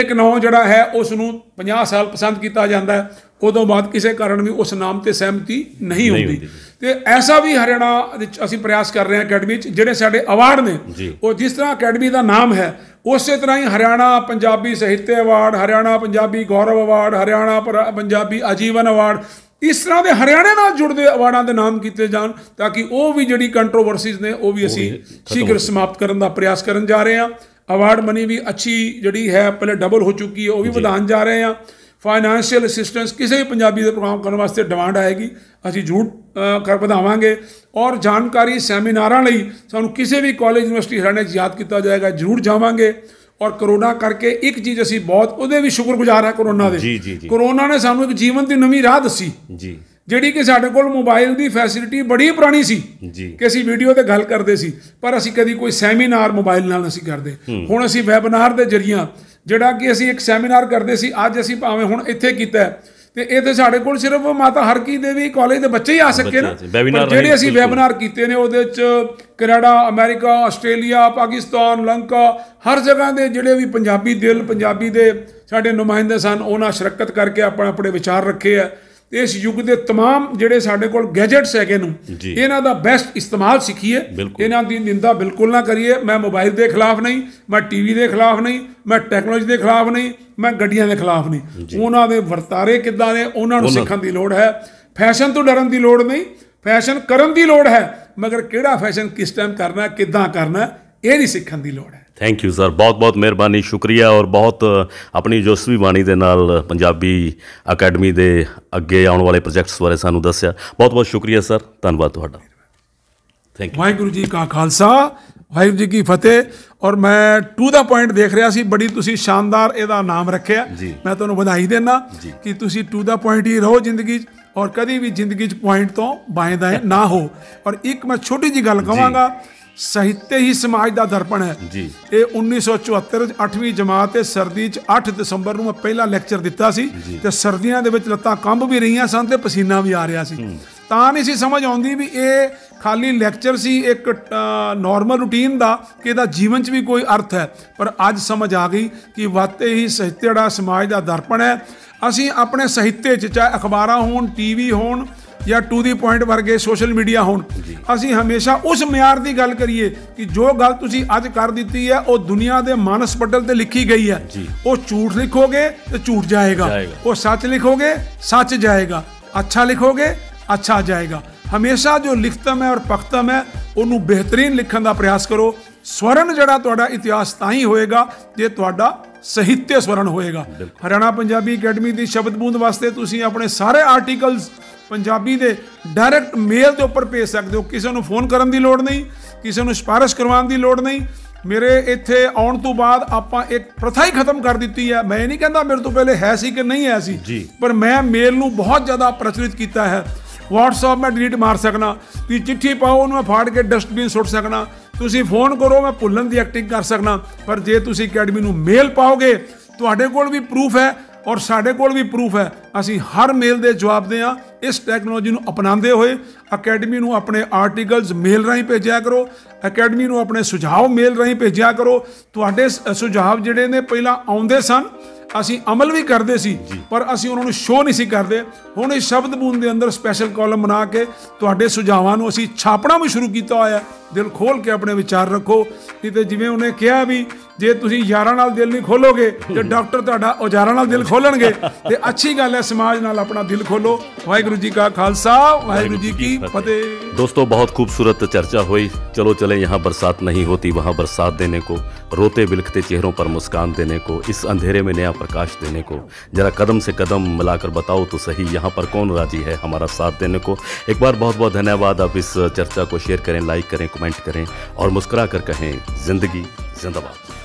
ਇੱਕ ਨਾਮ ਜਿਹੜਾ ਹੈ ਉਸ ਨੂੰ 50 ਸਾਲ ਪਸੰਦ ਕੀਤਾ ਜਾਂਦਾ ਹੈ ਉਦੋਂ ਬਾਅਦ ਕਿਸੇ ਕਾਰਨ ਵੀ ਉਸ ਨਾਮ ਤੇ ਸਹਿਮਤੀ ਨਹੀਂ ਹੁੰਦੀ ਤੇ ਐਸਾ ਵੀ ਹਰਿਆਣਾ ਵਿੱਚ ਅਸੀਂ ਪ੍ਰਯਾਸ ਕਰ ਰਹੇ ਹਾਂ ਅਕੈਡਮੀ ਚ ਜਿਹੜੇ ਸਾਡੇ ਅਵਾਰਡ ਨੇ ਉਹ ਜਿਸ ਤਰ੍ਹਾਂ ਅਕੈਡਮੀ ਦਾ ਨਾਮ ਹੈ ਉਸੇ ਤਰ੍ਹਾਂ ਹੀ ਹਰਿਆਣਾ ਪੰਜਾਬੀ ਸਹਿਤ ਅਵਾਰਡ ਹਰਿਆਣਾ ਪੰਜਾਬੀ ਗੌਰਵ ਅਵਾਰਡ ਹਰਿਆਣਾ ਪੰਜਾਬੀ ਆਜੀਵਨ ਅਵਾਰਡ ਇਸ ਤਰ੍ਹਾਂ ਦੇ ਹਰਿਆਣੇ ਨਾਲ ਜੁੜਦੇ ਅਵਾਰਡਾਂ ਦੇ ਨਾਮ ਕੀਤੇ ਜਾਣ ਤਾਂ ਕਿ ਉਹ ਵੀ ਜਿਹੜੀ ਕੰਟਰੋਵਰਸੀਜ਼ ਨੇ ਉਹ ਵੀ ਅਸੀਂ ਸ਼ੀਘਰ ਸਮਾਪਤ ਕਰਨ ਦਾ ਪ੍ਰਯਾਸ ਕਰਨ ਜਾ ਰਹੇ ਹਾਂ ਅਵਾਰਡ ਮਨੀ ਵੀ ਅੱਛੀ ਜਿਹੜੀ ਹੈ ਪਹਿਲੇ ਡਬਲ ਹੋ ਚੁੱਕੀ ਹੈ ਉਹ ਵੀ ਵਧਾਣ ਜਾ ਰਹੇ ਹਾਂ ਫਾਈਨੈਂਸ਼ੀਅਲ ਅਸਿਸਟੈਂਸ ਕਿਸੇ ਵੀ ਪੰਜਾਬੀ ਦੇ ਪ੍ਰੋਗਰਾਮ ਕਰਨ ਵਾਸਤੇ ਡਿਮਾਂਡ ਆਏਗੀ ਅਸੀਂ ਜੂਟ ਕਰ ਵਧਾਵਾਂਗੇ ਔਰ ਜਾਣਕਾਰੀ ਸੈਮੀਨਾਰਾਂ ਲਈ ਸਾਨੂੰ ਕਿਸੇ ਵੀ ਕਾਲਜ ਯੂਨੀਵਰਸਿਟੀ ਹਰਿਆਣਾ ਯਾਦ ਕੀਤਾ ਜਾਏਗਾ ਜਰੂਰ ਜਾਵਾਂਗੇ ਔਰ ਕਰੋਨਾ ਕਰਕੇ ਇੱਕ ਚੀਜ਼ ਅਸੀਂ ਬਹੁਤ ਉਹਦੇ ਵੀ ਸ਼ੁਕਰਗੁਜ਼ਾਰ ਹਾਂ ਕਰੋਨਾ ਦੇ ਕਰੋਨਾ ਨੇ ਸਾਨੂੰ ਇੱਕ ਜੀਵਨ ਦੀ ਨਵੀਂ ਰਾਹ ਦੱਸੀ ਜੀ ਜਿਹੜੀ ਕਿ ਸਾਡੇ ਕੋਲ ਮੋਬਾਈਲ ਦੀ ਫੈਸਿਲਿਟੀ ਬੜੀ ਪੁਰਾਣੀ ਸੀ ਕਿ ਅਸੀਂ ਵੀਡੀਓ ਤੇ ਗੱਲ ਕਰਦੇ ਸੀ ਪਰ ਅਸੀਂ ਕਦੀ ਕੋਈ ਸੈਮੀਨਾਰ ਮੋਬਾਈਲ ਨਾਲ ਅਸੀਂ ਕਰਦੇ ਹੁਣ ਅਸੀਂ ਵੈਬਨਾਰ ਦੇ ਜ਼ਰੀਆ ਜਿਹੜਾ ਕਿ ਅਸੀਂ ਇੱਕ ਸੈਮੀਨਾਰ ਕਰਦੇ ਸੀ ਅੱਜ ਅਸੀਂ ਭਾਵੇਂ ਹੁਣ ਇੱਥੇ ਕੀਤਾ ਤੇ ਇਹ ਤੇ ਸਾਡੇ ਕੋਲ ਸਿਰਫ ਮਾਤਾ ਹਰਕੀ ਦੇਵੀ ਕਾਲਜ ਦੇ ਬੱਚੇ ਹੀ ਆ ਸਕੇ ਨੇ ਜਿਹੜੇ ਅਸੀਂ ਵੈਬਿਨਾਰ ਕੀਤੇ ਨੇ ਉਹਦੇ ਵਿੱਚ Canada America Australia Pakistan Lanka ਹਰ ਜਗ੍ਹਾ ਦੇ ਜਿਹੜੇ ਵੀ ਪੰਜਾਬੀ ਦਿਲ ਪੰਜਾਬੀ ਦੇ ਸਾਡੇ ਨੁਮਾਇੰਦੇ ਸਨ ਉਹਨਾਂ ਸ਼ਰਕਤ ਕਰਕੇ ਆਪਣੇ ਆਪਣੇ ਵਿਚਾਰ ਰੱਖੇ ਆ ਤੇ ਇਸ ਯੁੱਗ ਦੇ तमाम ਜਿਹੜੇ ਸਾਡੇ ਕੋਲ ਗੈਜਟਸ ਹੈਗੇ ਨੂੰ ਇਹਨਾਂ ਦਾ ਬੈਸਟ ਇਸਤੇਮਾਲ ਸਿੱਖੀਏ ਇਹਨਾਂ ਦੀ ਨਿੰਦਾ ਬਿਲਕੁਲ ਨਾ ਕਰੀਏ ਮੈਂ ਮੋਬਾਈਲ ਦੇ ਖਿਲਾਫ ਨਹੀਂ ਮੈਂ ਟੀਵੀ ਦੇ ਖਿਲਾਫ ਨਹੀਂ ਮੈਂ ਟੈਕਨੋਲੋਜੀ ਦੇ ਖਿਲਾਫ ਨਹੀਂ ਮੈਂ ਗੱਡੀਆਂ ਦੇ ਖਿਲਾਫ ਨਹੀਂ ਉਹਨਾਂ ਦੇ ਵਰਤਾਰੇ ਕਿੱਦਾਂ ਨੇ ਉਹਨਾਂ ਨੂੰ ਸਿੱਖਣ ਦੀ ਲੋੜ ਹੈ ਫੈਸ਼ਨ ਤੋਂ ਡਰਨ ਦੀ ਲੋੜ ਨਹੀਂ ਫੈਸ਼ਨ ਕਰਨ ਦੀ ਲੋੜ ਹੈ ਮਗਰ ਕਿਹੜਾ ਫੈਸ਼ਨ ਕਿਸ ਟਾਈਮ ਕਰਨਾ ਕਿੱਦਾਂ ਕਰਨਾ ਇਹ ਨਹੀਂ ਸਿੱਖਣ ਦੀ ਲੋੜ ਹੈ ਥੈਂਕ ਯੂ ਸਰ ਬਹੁਤ-ਬਹੁਤ ਮਿਹਰਬਾਨੀ ਸ਼ੁਕਰੀਆ ਔਰ ਬਹੁਤ ਆਪਣੀ ਜੋਸਵੀ ਬਾਣੀ ਦੇ ਨਾਲ ਪੰਜਾਬੀ ਅਕੈਡਮੀ ਦੇ ਅੱਗੇ ਆਉਣ ਵਾਲੇ ਪ੍ਰੋਜੈਕਟਸ ਬਾਰੇ ਸਾਨੂੰ ਦੱਸਿਆ ਬਹੁਤ-ਬਹੁਤ ਸ਼ੁਕਰੀਆ ਸਰ ਧੰਨਵਾਦ ਤੁਹਾਡਾ ਥੈਂਕ ਯੂ ਵਾਹਿਗੁਰੂ ਜੀ ਕਾ ਖਾਲਸਾ ਵਾਹਿਗੁਰੂ ਜੀ ਕੀ ਫਤਿਹ ਔਰ ਮੈਂ ਟੂ ਦਾ ਪੁਆਇੰਟ ਦੇਖ ਰਿਹਾ ਸੀ ਬੜੀ ਤੁਸੀਂ ਸ਼ਾਨਦਾਰ ਇਹਦਾ ਨਾਮ ਰੱਖਿਆ ਮੈਂ ਤੁਹਾਨੂੰ ਵਧਾਈ ਦੇਣਾ ਕਿ ਤੁਸੀਂ ਟੂ ਦਾ ਪੁਆਇੰਟ ਹੀ ਰਹੋ ਜ਼ਿੰਦਗੀ ਔਰ ਕਦੀ ਵੀ ਜ਼ਿੰਦਗੀ 'ਚ ਪੁਆਇੰਟ ਤੋਂ ਬਾਏ ਦਾ ਨਾ ਹੋ ਔਰ ਇੱਕ ਮੈਂ ਛੋਟੀ ਜੀ ਗੱਲ ਕਹਾਂਗਾ ਸਾਹਿਤ ਹੀ ਸਮਾਜ ਦਾ ਦਰਪਣ ਹੈ ਜੀ ਇਹ 1974 8ਵੀਂ ਜਮਾਤ ਤੇ ਸਰਦੀ ਚ 8 ਦਸੰਬਰ ਨੂੰ ਮੈਂ ਪਹਿਲਾ ਲੈਕਚਰ ਦਿੱਤਾ ਸੀ ਤੇ ਸਰਦੀਆਂ ਦੇ ਵਿੱਚ ਲੱਤਾਂ ਕੰਬ ਵੀ ਰਹੀਆਂ ਸਨ ਤੇ ਪਸੀਨਾ ਵੀ ਆ ਰਿਹਾ ਸੀ ਤਾਂ ਨਹੀਂ ਸੀ ਸਮਝ ਆਉਂਦੀ ਵੀ ਇਹ ਖਾਲੀ ਲੈਕਚਰ ਸੀ ਇੱਕ ਨਾਰਮਲ ਰੁਟੀਨ ਦਾ ਕਿ ਇਹਦਾ ਜੀਵਨ 'ਚ ਵੀ ਕੋਈ ਅਰਥ ਹੈ ਪਰ ਅੱਜ ਸਮਝ ਆ ਗਈ ਕਿ ਵਾਤੇ ਹੀ ਸਹਿਤੜਾ ਸਮਾਜ ਦਾ ਦਰਪਣ ਹੈ ਅਸੀਂ ਆਪਣੇ ਸਹਿਤੇ 'ਚ ਚਾਹੇ ਅਖਬਾਰਾਂ ਹੋਣ ਟੀਵੀ ਹੋਣ ਜਾਂ ਟੂ ਦੀ ਪੁਆਇੰਟ ਵਰਗੇ ਸੋਸ਼ਲ ਮੀਡੀਆ ਹੋਣ ਅਸੀਂ ਹਮੇਸ਼ਾ ਉਸ ਮਿਆਰ ਦੀ ਗੱਲ ਕਰੀਏ ਕਿ ਜੋ ਗੱਲ ਤੁਸੀਂ ਅੱਜ ਕਰ ਦਿੱਤੀ ਹੈ ਉਹ ਦੁਨੀਆ ਦੇ ਮਾਨਸ ਪੱਟਲ ਤੇ ਲਿਖੀ ਗਈ ਹੈ ਉਹ ਝੂਠ ਲਿਖੋਗੇ ਤੇ ਝੂਠ ਜਾਏਗਾ ਉਹ ਸੱਚ ਲਿਖੋਗੇ ਸੱਚ ਜਾਏਗਾ ਅੱਛਾ ਲਿਖੋਗੇ ਅੱਛਾ ਜਾਏਗਾ ਹਮੇਸ਼ਾ ਜੋ ਲਿਖਤਮ ਹੈ ਔਰ ਪਖਤਮ ਹੈ ਉਹਨੂੰ ਬਿਹਤਰੀਨ ਲਿਖਣ ਦਾ ਪ੍ਰਯਾਸ ਕਰੋ ਸਵਰਨ ਜਿਹੜਾ ਤੁਹਾਡਾ ਇਤਿਹਾਸ ਤਾਂ ਹੀ ਹੋਏਗਾ ਜੇ ਤੁਹਾਡਾ ਸਹਿਤਯ ਸਵਰਨ ਹੋਏਗਾ ਹਰਿਆਣਾ ਪੰਜਾਬੀ ਅਕੈਡਮੀ ਦੀ ਸ਼ਬਦ ਬੂੰਦ ਵਾਸਤੇ ਤੁਸੀਂ ਆਪਣੇ ਸਾਰੇ ਆਰਟੀਕਲਸ ਪੰਜਾਬੀ ਦੇ ਡਾਇਰੈਕਟ ਮੇਲ ਦੇ ਉੱਪਰ ਭੇਜ ਸਕਦੇ ਹੋ ਕਿਸੇ ਨੂੰ ਫੋਨ ਕਰਨ ਦੀ ਲੋੜ ਨਹੀਂ ਕਿਸੇ ਨੂੰ ਸਿਫਾਰਿਸ਼ ਕਰਵਾਉਣ ਦੀ ਲੋੜ ਨਹੀਂ ਮੇਰੇ ਇੱਥੇ ਆਉਣ ਤੋਂ ਬਾਅਦ ਆਪਾਂ ਇੱਕ ਪ੍ਰਥਾ ਹੀ ਖਤਮ ਕਰ ਦਿੱਤੀ ਹੈ ਮੈਂ ਨਹੀਂ ਕਹਿੰਦਾ ਮੇਰੇ ਤੋਂ ਪਹਿਲੇ ਹੈ ਸੀ ਕਿ ਨਹੀਂ ਹੈ ਸੀ ਪਰ ਮੈਂ ਮੇਲ ਨੂੰ ਬਹੁਤ ਜ਼ਿਆਦਾ ਪ੍ਰਚਲਿਤ ਕੀਤਾ ਹੈ WhatsApp ਮੈਂ ਡਿਲੀਟ ਮਾਰ ਸਕਣਾ ਤੇ ਚਿੱਠੀ ਪਾਓ ਉਹਨੂੰ ਮੈਂ ਫਾੜ ਕੇ ਡਸਟਬਿਨ ਸੁੱਟ ਸਕਣਾ ਤੁਸੀਂ ਫੋਨ ਕਰੋ ਮੈਂ ਭੁੱਲਣ ਦੀ ਐਕਟਿੰਗ ਕਰ ਸਕਣਾ ਪਰ ਜੇ ਤੁਸੀਂ ਅਕੈਡਮੀ ਨੂੰ ਮੇਲ ਪਾਓਗੇ ਤੁਹਾਡੇ ਕੋਲ ਵੀ ਪ੍ਰੂਫ ਹੈ ਔਰ ਸਾਡੇ ਕੋਲ ਵੀ ਪ੍ਰੂਫ ਹੈ ਅਸੀਂ ਹਰ ਮੇਲ ਦੇ ਜਵਾਬ ਦੇ ਆ ਇਸ ਟੈਕਨੋਲੋਜੀ ਨੂੰ ਅਪਣਾਉਂਦੇ ਹੋਏ ਅਕੈਡਮੀ ਨੂੰ ਆਪਣੇ ਆਰਟੀਕਲਸ ਮੇਲ ਰਾਹੀਂ ਭੇਜਿਆ ਕਰੋ ਅਕੈਡਮੀ ਨੂੰ ਆਪਣੇ ਸੁਝਾਅ ਮੇਲ ਰਾਹੀਂ ਭੇਜਿਆ ਕਰੋ ਤੁਹਾਡੇ ਸੁਝਾਅ ਜਿਹੜੇ ਨੇ ਪਹਿਲਾਂ ਆਉਂਦੇ ਸਨ ਅਸੀਂ ਅਮਲ ਵੀ ਕਰਦੇ ਸੀ ਪਰ ਅਸੀਂ ਉਹਨਾਂ ਨੂੰ ਸ਼ੋਅ ਨਹੀਂ ਸੀ ਕਰਦੇ ਹੁਣ ਇਸ ਸ਼ਬਦ ਬੂੰਦ ਦੇ ਅੰਦਰ ਸਪੈਸ਼ਲ ਕਾਲਮ ਬਣਾ ਕੇ ਤੁਹਾਡੇ ਸੁਝਾਵਾਂ ਨੂੰ ਅਸੀਂ ਛਾਪਣਾ ਵੀ ਸ਼ੁਰੂ ਕੀਤਾ ਹੋਇਆ ਦਿਲ ਖੋਲ ਕੇ ਆਪਣੇ ਵਿਚਾਰ ਰੱਖੋ ਨਹੀਂ ਤੇ ਜਿਵੇਂ ਉਹਨੇ ਕਿਹਾ ਵੀ जे तुम यारा ਨਾਲ ਦਿਲ ਨਹੀਂ ਖੋਲੋਗੇ ਤੇ ਡਾਕਟਰ ਤੁਹਾਡਾ ਔਜ਼ਾਰਾਂ ਨਾਲ ਦਿਲ ਖੋਲਣਗੇ ਤੇ ਅੱਛੀ ਗੱਲ ਹੈ ਸਮਾਜ ਨਾਲ ਆਪਣਾ ਦਿਲ ਖੋਲੋ ਵਾਹਿਗੁਰੂ ਜੀ जी की फतेह दोस्तों बहुत खूबसूरत चर्चा हुई चलो चले यहाँ बरसात नहीं होती वहाँ बरसात देने को रोते बिलखते चेहरों पर मुस्कान देने को इस अंधेरे में नया प्रकाश देने को जरा कदम से कदम मिलाकर बताओ तो सही यहाँ पर कौन राजी है हमारा साथ देने को एक बार बहुत बहुत धन्यवाद आप इस चर्चा को शेयर करें लाइक करें कमेंट करें और मुस्करा कर कहें जिंदगी जिंदाबाद